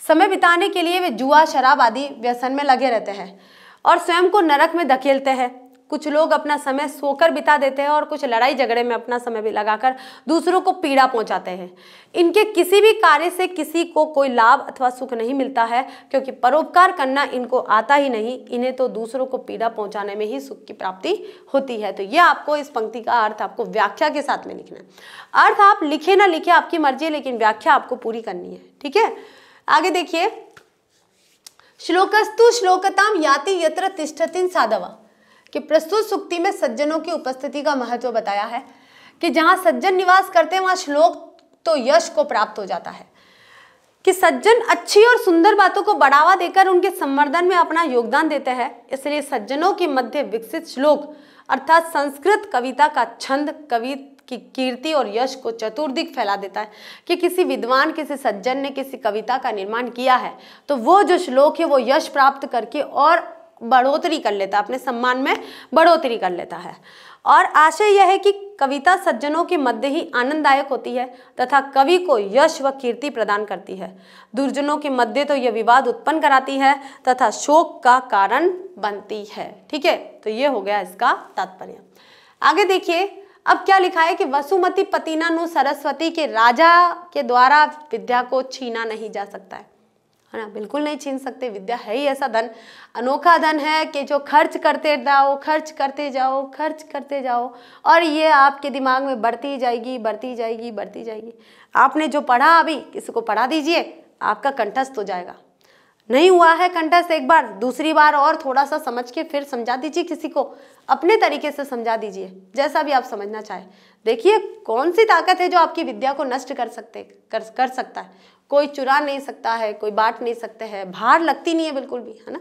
Speaker 1: समय बिताने के लिए वे जुआ शराब आदि व्यसन में लगे रहते हैं और स्वयं को नरक में धकेलते हैं कुछ लोग अपना समय सोकर बिता देते हैं और कुछ लड़ाई झगड़े में अपना समय भी लगाकर दूसरों को पीड़ा पहुंचाते हैं इनके किसी भी कार्य से किसी को कोई लाभ अथवा सुख नहीं मिलता है क्योंकि परोपकार करना इनको आता ही नहीं इन्हें तो दूसरों को पीड़ा पहुंचाने में ही सुख की प्राप्ति होती है तो यह आपको इस पंक्ति का अर्थ आपको व्याख्या के साथ में लिखना है अर्थ आप लिखे ना लिखे आपकी मर्जी है लेकिन व्याख्या आपको पूरी करनी है ठीक है आगे देखिए श्लोकस्तु श्लोकताम याति यत्र तिष्ठतिन साधवा कि प्रस्तुत सुक्ति में सज्जनों की उपस्थिति का महत्व बताया है कि जहाँ सज्जन निवास करते हैं वहां श्लोक तो यश को प्राप्त हो जाता है कि सज्जन अच्छी और सुंदर बातों को बढ़ावा देकर उनके संवर्धन में अपना योगदान देते हैं इसलिए सज्जनों के मध्य विकसित श्लोक अर्थात संस्कृत कविता का छंद कवि की कीर्ति और यश को चतुर्दिक फैला देता है कि किसी विद्वान किसी सज्जन ने किसी कविता का निर्माण किया है तो वो जो श्लोक है वो यश प्राप्त करके और बढ़ोतरी कर लेता है अपने सम्मान में बढ़ोतरी कर लेता है और आशय यह है कि कविता सज्जनों के मध्य ही आनंददायक होती है तथा कवि को यश व कीर्ति प्रदान करती है दुर्जनों के मध्य तो यह विवाद उत्पन्न कराती है तथा शोक का कारण बनती है ठीक है तो ये हो गया इसका तात्पर्य आगे देखिए अब क्या लिखा है कि वसुमती पतिना नु सरस्वती के राजा के द्वारा विद्या को छीना नहीं जा सकता है है ना बिल्कुल नहीं छीन सकते विद्या है ही ऐसा धन अनोखा धन है कि जो खर्च करते जाओ खर्च करते जाओ खर्च करते जाओ और ये आपके दिमाग में बढ़ती जाएगी बढ़ती जाएगी बढ़ती जाएगी आपने जो पढ़ा अभी किसी को पढ़ा दीजिए आपका कंठस्थ हो जाएगा नहीं हुआ है कंठस्थ एक बार दूसरी बार और थोड़ा सा समझ के फिर समझा दीजिए किसी को अपने तरीके से समझा दीजिए जैसा भी आप समझना चाहे देखिए कौन सी ताकत है जो आपकी विद्या को नष्ट कर सकते कर कर सकता है कोई चुरा नहीं सकता है कोई बांट नहीं सकते हैं भार लगती नहीं है बिल्कुल भी है ना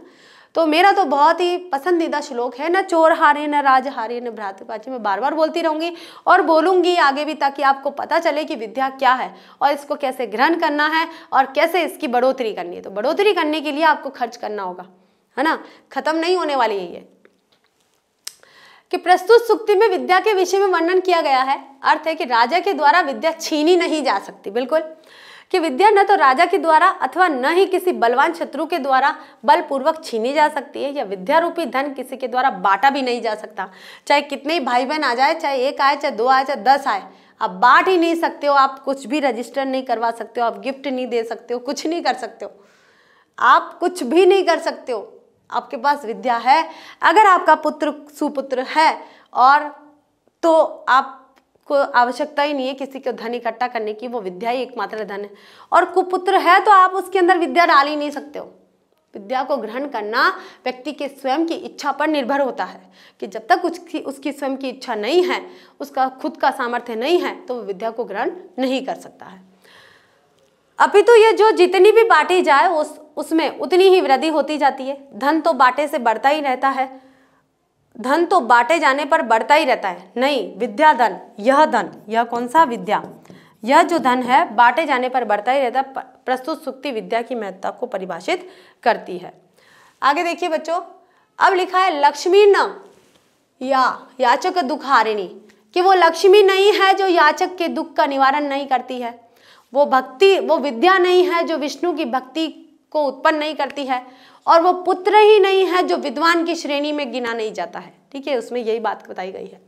Speaker 1: तो मेरा तो बहुत ही पसंदीदा श्लोक है ना चोर हारे न राज हारे न भ्रातृपाची मैं बार बार बोलती रहूँगी और बोलूँगी आगे भी ताकि आपको पता चले कि विद्या क्या है और इसको कैसे ग्रहण करना है और कैसे इसकी बढ़ोतरी करनी है तो बढ़ोतरी करने के लिए आपको खर्च करना होगा है ना खत्म नहीं होने वाली है ये कि प्रस्तुत सुक्ति में विद्या के विषय में वर्णन किया गया है अर्थ है कि राजा के द्वारा विद्या छीनी नहीं जा सकती बिल्कुल कि विद्या न तो राजा के द्वारा अथवा न ही किसी बलवान शत्रु के द्वारा बलपूर्वक छीनी जा सकती है या रूपी धन किसी के द्वारा बांटा भी नहीं जा सकता चाहे कितने ही भाई बहन आ जाए चाहे एक आए चाहे दो आए चाहे दस आए आप बांट ही नहीं सकते हो आप कुछ भी रजिस्टर नहीं करवा सकते हो आप गिफ्ट नहीं दे सकते हो कुछ नहीं कर सकते हो आप कुछ भी नहीं कर सकते हो आपके पास विद्या है अगर आपका पुत्र सुपुत्र है और तो आप को आवश्यकता ही नहीं है किसी को धन इकट्ठा करने की वो विद्या ही एकमात्र धन है और कुपुत्र है तो आप उसके अंदर विद्या डाल ही नहीं सकते हो विद्या को ग्रहण करना व्यक्ति के स्वयं की इच्छा पर निर्भर होता है कि जब तक उसकी उसकी स्वयं की इच्छा नहीं है उसका खुद का सामर्थ्य नहीं है तो वो विद्या को ग्रहण नहीं कर सकता है अभी तो ये जो जितनी भी बांटी जाए उस उसमें उतनी ही वृद्धि होती जाती है धन तो बांटे से बढ़ता ही रहता है धन तो बांटे जाने पर बढ़ता ही रहता है नहीं विद्या धन यह धन यह कौन सा विद्या यह जो धन है बांटे जाने पर बढ़ता ही रहता है प्रस्तुत सुक्ति विद्या की महत्ता को परिभाषित करती है आगे देखिए बच्चों अब लिखा है लक्ष्मी न या याचक दुखारिणी कि वो लक्ष्मी नहीं है जो याचक के दुख का निवारण नहीं करती है वो भक्ति वो विद्या नहीं है जो विष्णु की भक्ति को उत्पन्न नहीं करती है और वो पुत्र ही नहीं है जो विद्वान की श्रेणी में गिना नहीं जाता है ठीक है उसमें यही बात बताई गई है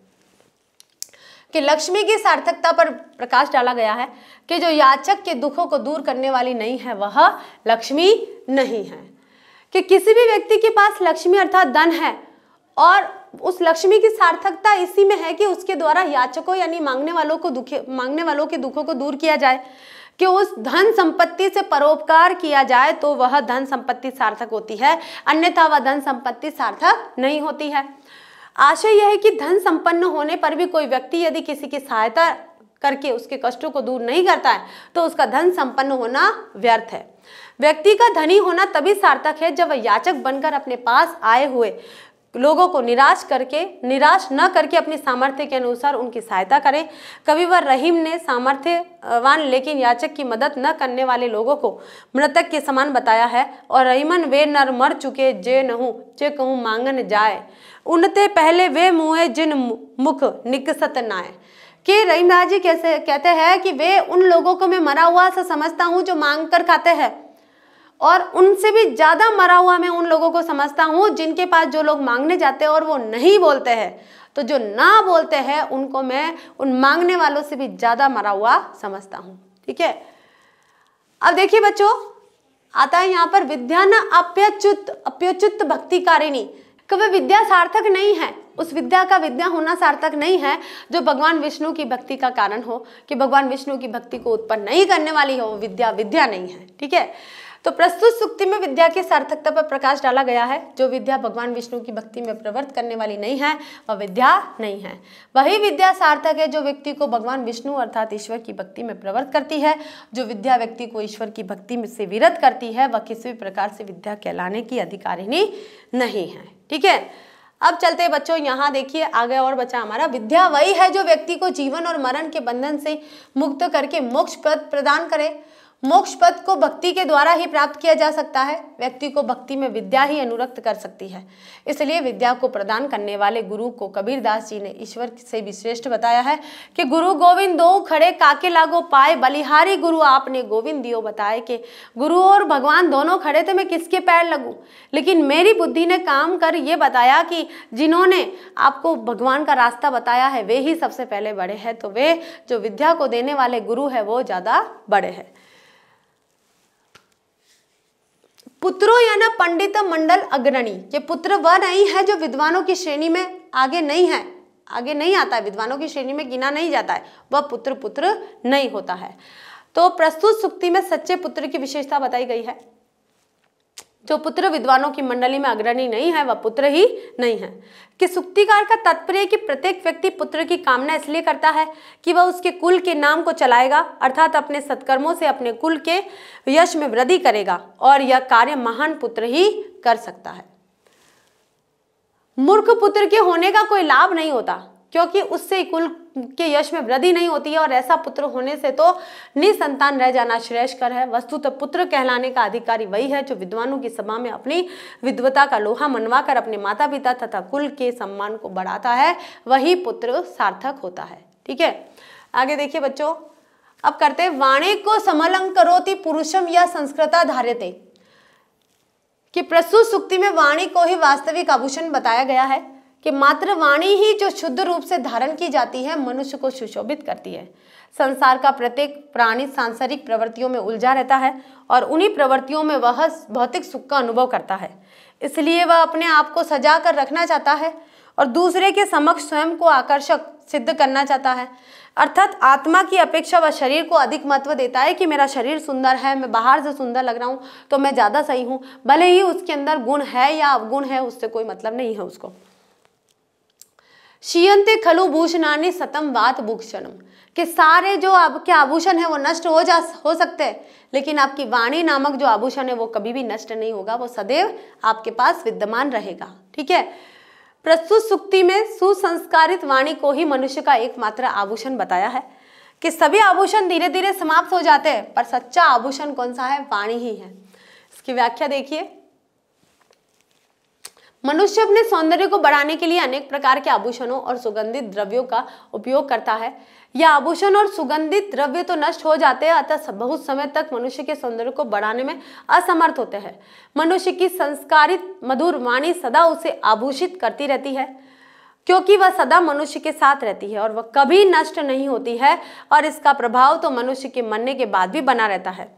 Speaker 1: कि लक्ष्मी की सार्थकता पर प्रकाश डाला गया है कि जो याचक के दुखों को दूर करने वाली नहीं है वह लक्ष्मी नहीं है कि किसी भी व्यक्ति के पास लक्ष्मी अर्थात धन है और उस लक्ष्मी की सार्थकता इसी में है कि उसके द्वारा याचकों यानी मांगने वालों को दुखे मांगने वालों के दुखों को दूर किया जाए कि उस धन संपत्ति से परोपकार किया जाए तो वह धन संपत्ति सार्थक होती है अन्यथा वह धन संपत्ति सार्थक नहीं होती है आशय यह है कि धन संपन्न होने पर भी कोई व्यक्ति यदि किसी की सहायता करके उसके कष्टों को दूर नहीं करता है तो उसका धन संपन्न होना व्यर्थ है व्यक्ति का धनी होना तभी सार्थक है जब वह याचक बनकर अपने पास आए हुए लोगों को निराश करके निराश न करके अपने सामर्थ्य के अनुसार उनकी सहायता करें कभी वह रहीम ने सामर्थ्यवान लेकिन याचक की मदद न करने वाले लोगों को मृतक के समान बताया है और रहीमन वे नर मर चुके जे नहूँ जे कहूँ मांगन जाए उनते पहले वे मुँह जिन मुख निकसत नाए कि रहीम जी कैसे कहते हैं कि वे उन लोगों को मैं मरा हुआ सा समझता हूँ जो मांग कर खाते हैं और उनसे भी ज़्यादा मरा हुआ मैं उन लोगों को समझता हूँ जिनके पास जो लोग मांगने जाते हैं और वो नहीं बोलते हैं तो जो ना बोलते हैं उनको मैं उन मांगने वालों से भी ज़्यादा मरा हुआ समझता हूँ ठीक है अब देखिए बच्चों आता है यहाँ पर विद्या न अप्यच्युत अप्यच्युत भक्ति कारिणी कभी विद्या सार्थक नहीं है उस विद्या का विद्या होना सार्थक नहीं है जो भगवान विष्णु की भक्ति का कारण हो कि भगवान विष्णु की भक्ति को उत्पन्न नहीं करने वाली हो विद्या विद्या नहीं है ठीक है तो प्रस्तुत सुक्ति में विद्या की सार्थकता पर प्रकाश डाला गया है जो विद्या भगवान विष्णु की भक्ति में प्रवृत्त करने वाली नहीं है वह विद्या नहीं है वही विद्या सार्थक है जो व्यक्ति को भगवान विष्णु अर्थात ईश्वर की भक्ति में प्रवृत्त करती है जो विद्या व्यक्ति को ईश्वर की भक्ति में से विरत करती है वह किसी भी प्रकार से विद्या कहलाने की अधिकारिणी नहीं है ठीक है अब चलते बच्चों यहाँ देखिए आगे और बचा हमारा विद्या वही है जो व्यक्ति को जीवन और मरण के बंधन से मुक्त करके मोक्ष प्रदान करे मोक्ष पद को भक्ति के द्वारा ही प्राप्त किया जा सकता है व्यक्ति को भक्ति में विद्या ही अनुरक्त कर सकती है इसलिए विद्या को प्रदान करने वाले गुरु को कबीरदास जी ने ईश्वर से भी श्रेष्ठ बताया है कि गुरु गोविंद दो खड़े काके लागो पाए बलिहारी गुरु आपने गोविंद दियो बताए कि गुरु और भगवान दोनों खड़े थे मैं किसके पैर लगूँ लेकिन मेरी बुद्धि ने काम कर ये बताया कि जिन्होंने आपको भगवान का रास्ता बताया है वे ही सबसे पहले बड़े हैं तो वे जो विद्या को देने वाले गुरु है वो ज़्यादा बड़े हैं पुत्रो या न पंडित मंडल अग्रणी ये पुत्र वह नहीं है जो विद्वानों की श्रेणी में आगे नहीं है आगे नहीं आता है विद्वानों की श्रेणी में गिना नहीं जाता है वह पुत्र पुत्र नहीं होता है तो प्रस्तुत सुक्ति में सच्चे पुत्र की विशेषता बताई गई है जो पुत्र विद्वानों की मंडली में अग्रणी नहीं है वह पुत्र ही नहीं है कि सुक्तिकार का तात्पर्य कि प्रत्येक व्यक्ति पुत्र की कामना इसलिए करता है कि वह उसके कुल के नाम को चलाएगा अर्थात अपने सत्कर्मों से अपने कुल के यश में वृद्धि करेगा और यह कार्य महान पुत्र ही कर सकता है मूर्ख पुत्र के होने का कोई लाभ नहीं होता क्योंकि उससे कुल के यश में वृद्धि नहीं होती है और ऐसा पुत्र होने से तो निसंतान रह जाना श्रेयस्कर है तो पुत्र कहलाने का अधिकारी वही है जो विद्वानों की सभा में अपनी विद्वता का लोहा मनवा कर अपने माता पिता तथा कुल के सम्मान को बढ़ाता है वही पुत्र सार्थक होता है ठीक है आगे देखिए बच्चों अब करते वाणी को समलंग ती पुरुषम या संस्कृता धार्यते कि प्रस्तुत सुक्ति में वाणी को ही वास्तविक आभूषण बताया गया है कि मात्र वाणी ही जो शुद्ध रूप से धारण की जाती है मनुष्य को सुशोभित करती है संसार का प्रत्येक प्राणी सांसारिक प्रवृत्तियों में उलझा रहता है और उन्हीं प्रवृत्तियों में वह भौतिक सुख का अनुभव करता है इसलिए वह अपने आप को सजा कर रखना चाहता है और दूसरे के समक्ष स्वयं को आकर्षक सिद्ध करना चाहता है अर्थात आत्मा की अपेक्षा वह शरीर को अधिक महत्व देता है कि मेरा शरीर सुंदर है मैं बाहर से सुंदर लग रहा हूँ तो मैं ज़्यादा सही हूँ भले ही उसके अंदर गुण है या अवगुण है उससे कोई मतलब नहीं है उसको शियंते खलु ने सतम वात भूषण के सारे जो आपके आभूषण है वो नष्ट हो जा हो सकते हैं लेकिन आपकी वाणी नामक जो आभूषण है वो कभी भी नष्ट नहीं होगा वो सदैव आपके पास विद्यमान रहेगा ठीक है प्रस्तुत सुक्ति में सुसंस्कारित वाणी को ही मनुष्य का एकमात्र आभूषण बताया है कि सभी आभूषण धीरे धीरे समाप्त हो जाते हैं पर सच्चा आभूषण कौन सा है वाणी ही है इसकी व्याख्या देखिए मनुष्य अपने सौंदर्य को बढ़ाने के लिए अनेक प्रकार के आभूषणों और सुगंधित द्रव्यों का उपयोग करता है यह आभूषण और सुगंधित द्रव्य तो नष्ट हो जाते हैं अतः बहुत समय तक मनुष्य के सौंदर्य को बढ़ाने में असमर्थ होते हैं मनुष्य की संस्कारित मधुर वाणी सदा उसे आभूषित करती रहती है क्योंकि वह सदा मनुष्य के साथ रहती है और वह कभी नष्ट नहीं होती है और इसका प्रभाव तो मनुष्य के मरने के बाद भी बना रहता है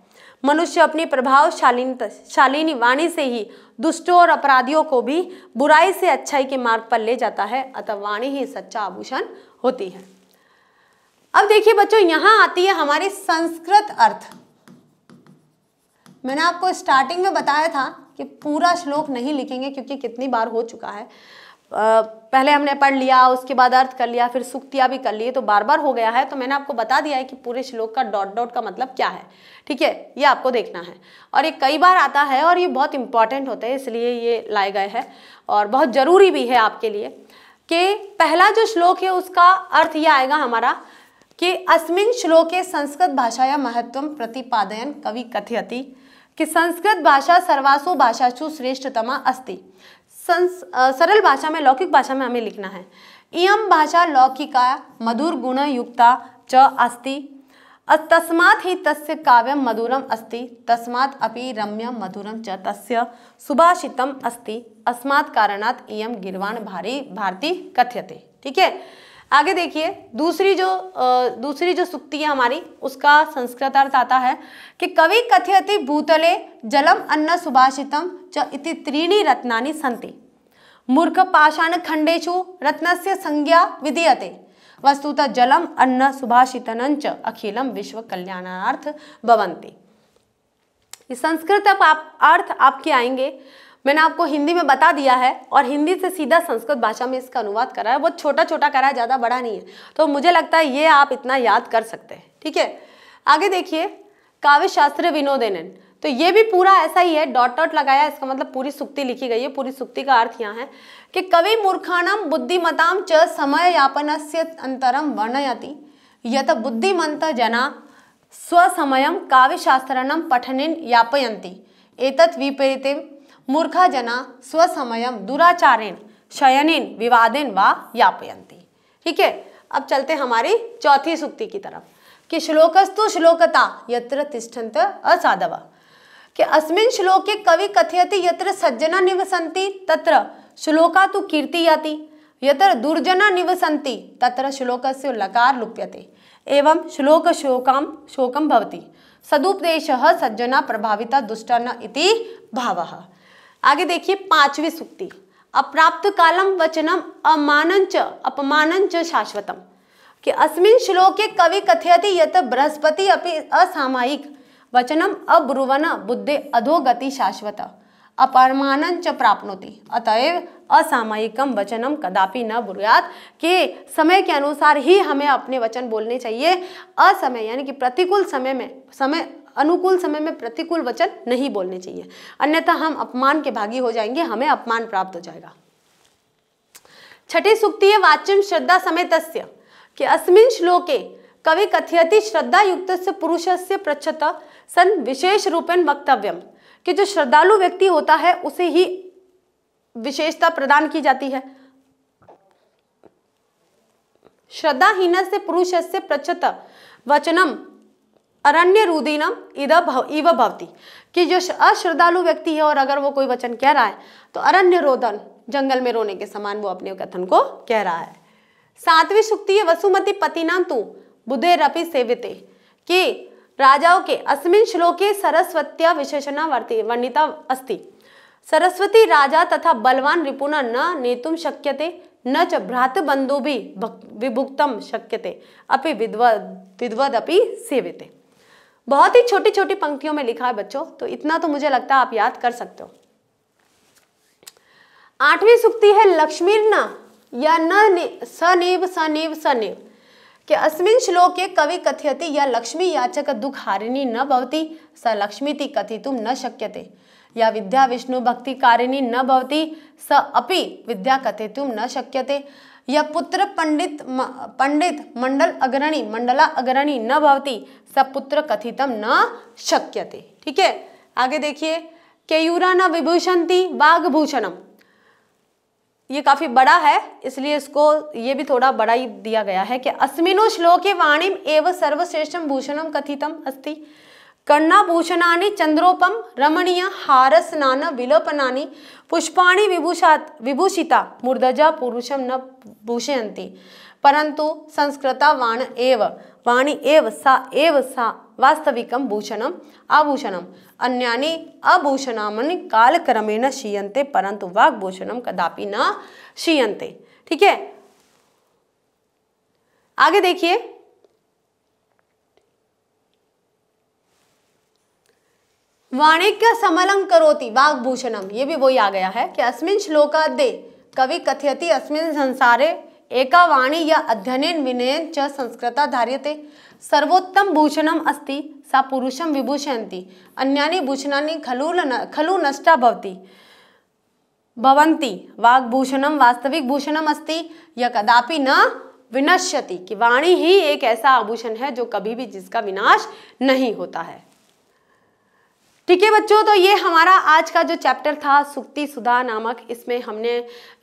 Speaker 1: मनुष्य अपनी प्रभावशाली शालीनी वाणी से ही दुष्टों और अपराधियों को भी बुराई से अच्छाई के मार्ग पर ले जाता है अतः वाणी ही सच्चा आभूषण होती है अब देखिए बच्चों यहां आती है हमारे संस्कृत अर्थ मैंने आपको स्टार्टिंग में बताया था कि पूरा श्लोक नहीं लिखेंगे क्योंकि कितनी बार हो चुका है पहले हमने पढ़ लिया उसके बाद अर्थ कर लिया फिर सुक्तियाँ भी कर लिए तो बार बार हो गया है तो मैंने आपको बता दिया है कि पूरे श्लोक का डॉट डॉट का मतलब क्या है ठीक है ये आपको देखना है और ये कई बार आता है और ये बहुत इंपॉर्टेंट होता है इसलिए ये लाए गए हैं और बहुत ज़रूरी भी है आपके लिए कि पहला जो श्लोक है उसका अर्थ यह आएगा हमारा कि अस्मिन श्लोके संस्कृत भाषा या महत्व प्रतिपादयन कवि कथयति कि संस्कृत भाषा सर्वासु भाषासु श्रेष्ठतमा अस्ति सरल भाषा में लौकिक भाषा में हमें लिखना है इम भाषा लौकिका मधुर गुण युक्ता च अस्ति तस्मात ही तस्य काव्यम मधुरम अस्ति तस्मात अपि रम्य मधुरम च तस्य सुभाषितम अस्ति अस्मात् कारणात् इम गिरवाण भारी भारती कथ्यते ठीक है आगे देखिए दूसरी जो दूसरी जो सुक्ति है हमारी उसका संस्कृत अर्थ आता है कि कवि कथयति भूतले जलम अन्न सुभाषितम च इति त्रीणी रत्नानि सन्ति मूर्ख पाषाण खंडेशु रत्नस्य संज्ञा विधीयते वस्तुतः जलम अन्न सुभाषित च अखिलम विश्व कल्याणार्थ भवंती संस्कृत आप अर्थ आपके आएंगे मैंने आपको हिंदी में बता दिया है और हिंदी से सीधा संस्कृत भाषा में इसका अनुवाद करा है बहुत छोटा छोटा करा है ज़्यादा बड़ा नहीं है तो मुझे लगता है ये आप इतना याद कर सकते हैं ठीक है आगे देखिए काव्य शास्त्र विनोदेनन तो ये भी पूरा ऐसा ही है डॉट डॉट लगाया इसका मतलब पूरी सुक्ति लिखी गई है पूरी सुक्ति का अर्थ यहाँ है कि कवि मूर्खाणम बुद्धिमताम च समय यापन से अंतरम वर्णयति यत बुद्धिमंत जना स्वसमयम काव्यशास्त्रण पठनेन यापयंती एतत् विपरीतम मूर्खा जना स्वसमय दुराचारेण शयनिन विवादेन व यापयंती ठीक है अब चलते हमारी चौथी सुक्ति की तरफ कि श्लोकस्तु श्लोकता यत्र तिष्ठन्त असाधव कि अस्मिन श्लोके कवि कथयति यत्र सज्जना निवसन्ति तत्र श्लोका तु कीर्ति याति यत्र दुर्जना निवसन्ति तत्र श्लोकस्य लकार लुप्यते एवं श्लोक शोकम शोकम भवति सदुपदेश सज्जना प्रभाविता दुष्ट न इति भावः आगे देखिए पांचवी सूक्ति अप्राप्त कालम वचनम अमानन च अपमानन शाश्वतम कि अस्मिन श्लोके कवि कथयति यत बृहस्पति अपि असामायिक वचनम अब्रुवन बुद्धे अधोगति शाश्वत अपरमानन च प्राप्नोति अतएव असामयिकम वचनम कदापि न बुरुयात कि समय के अनुसार ही हमें अपने वचन बोलने चाहिए असमय यानी कि प्रतिकूल समय में समय अनुकूल समय में प्रतिकूल वचन नहीं बोलने चाहिए अन्यथा हम अपमान के भागी हो जाएंगे हमें अपमान प्राप्त हो जाएगा छठी सुक्ति है वाच्यम श्रद्धा तस्य कि अस्मिन श्लोके कवि कथियति श्रद्धा युक्त से पुरुष से प्रच्छत सन विशेष रूपेण वक्तव्यम कि जो श्रद्धालु व्यक्ति होता है उसे ही विशेषता प्रदान की जाती है श्रद्धाहीन से पुरुष से प्रच्छत वचनम अरण्य रुदीनम इदा भव इव भवती कि जो अश्रद्धालु व्यक्ति है और अगर वो कोई वचन कह रहा है तो अरण्य रोदन जंगल में रोने के समान वो अपने कथन को कह रहा है सातवीं सुक्ति है वसुमती पतिना तू बुधे रपि सेवित कि राजाओं के अस्मिन श्लोके सरस्वत्या विशेषणा वर्ती वर्णिता अस्ति सरस्वती राजा तथा बलवान रिपुना न नेतुम शक्यते न च भ्रातबंधु भी विभुक्तम शक्यते अपि विद्वद विद्वदपि सेविते बहुत ही छोटी छोटी पंक्तियों में लिखा है बच्चों तो इतना तो मुझे लगता है आप याद कर सकते हो आठवीं सुक्ति है लक्ष्मी न या न सनेव सनेव सनेव कि अस्मिन के कवि कथयति या लक्ष्मी याचक दुख हारिणी न भवती स लक्ष्मी ती तुम न शक्यते या विद्या विष्णु भक्ति कारिणी न भवती स अपि विद्या कथे तुम न शक्यते या पुत्र पंडित म, पंडित मंडल अग्रणी मंडला अग्रणी न भवती सपुत्र कथितम न शक्यते ठीक है आगे देखिए केयूरा न विभूषणती वाघभूषणम ये काफ़ी बड़ा है इसलिए इसको ये भी थोड़ा बड़ा ही दिया गया है कि अस्मिनु श्लोके वाणीम एव सर्वश्रेष्ठम भूषणम कथितम अस्ति कर्णाभूषणानि चंद्रोपम रमणीय हारसनान विलोपनानि पुष्पाणी विभूषात विभूषिता मूर्धजा पुरुषम न भूषयती परंतु संस्कृता वाण एव वाणी एव सा एव सा वास्तविकं भूषणम् आभूषणम् अन्यानि आभूषणानि कालक्रमेण क्षीयन्ते परंतु वाग्भूषण कदापि न क्षीयन्ते ठीक है आगे देखिए वाणिक्य समलम करोति वाग्भूषणम ये भी वही आ गया है कि अस्मिन दे कवि कथयति अस्मिन संसारे एका वाणी या अध्ययन विनयन च संस्कृता धार्यते सर्वोत्तम भूषणम अस्ति सा पुरुषम विभूषयती अन्यानि भूषणानि खलु खलु नष्टा भवति भवन्ति वाग्भूषणम वास्तविक भूषणम अस्ति यह कदापि न विनश्यति कि वाणी ही एक ऐसा आभूषण है जो कभी भी जिसका विनाश नहीं होता है ठीक है बच्चों तो ये हमारा आज का जो चैप्टर था सुक्ति सुधा नामक इसमें हमने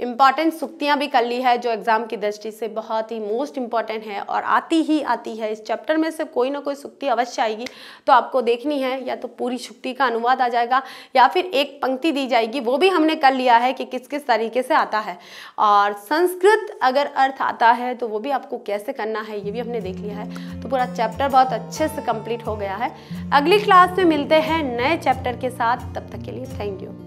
Speaker 1: इम्पॉर्टेंट सुक्तियाँ भी कर ली है जो एग्ज़ाम की दृष्टि से बहुत ही मोस्ट इम्पॉर्टेंट है और आती ही आती है इस चैप्टर में से कोई ना कोई सुक्ति अवश्य आएगी तो आपको देखनी है या तो पूरी सुक्ति का अनुवाद आ जाएगा या फिर एक पंक्ति दी जाएगी वो भी हमने कर लिया है कि किस किस तरीके से आता है और संस्कृत अगर अर्थ आता है तो वो भी आपको कैसे करना है ये भी हमने देख लिया है तो पूरा चैप्टर बहुत अच्छे से कम्प्लीट हो गया है अगली क्लास में मिलते हैं नए नए चैप्टर के साथ तब तक के लिए थैंक यू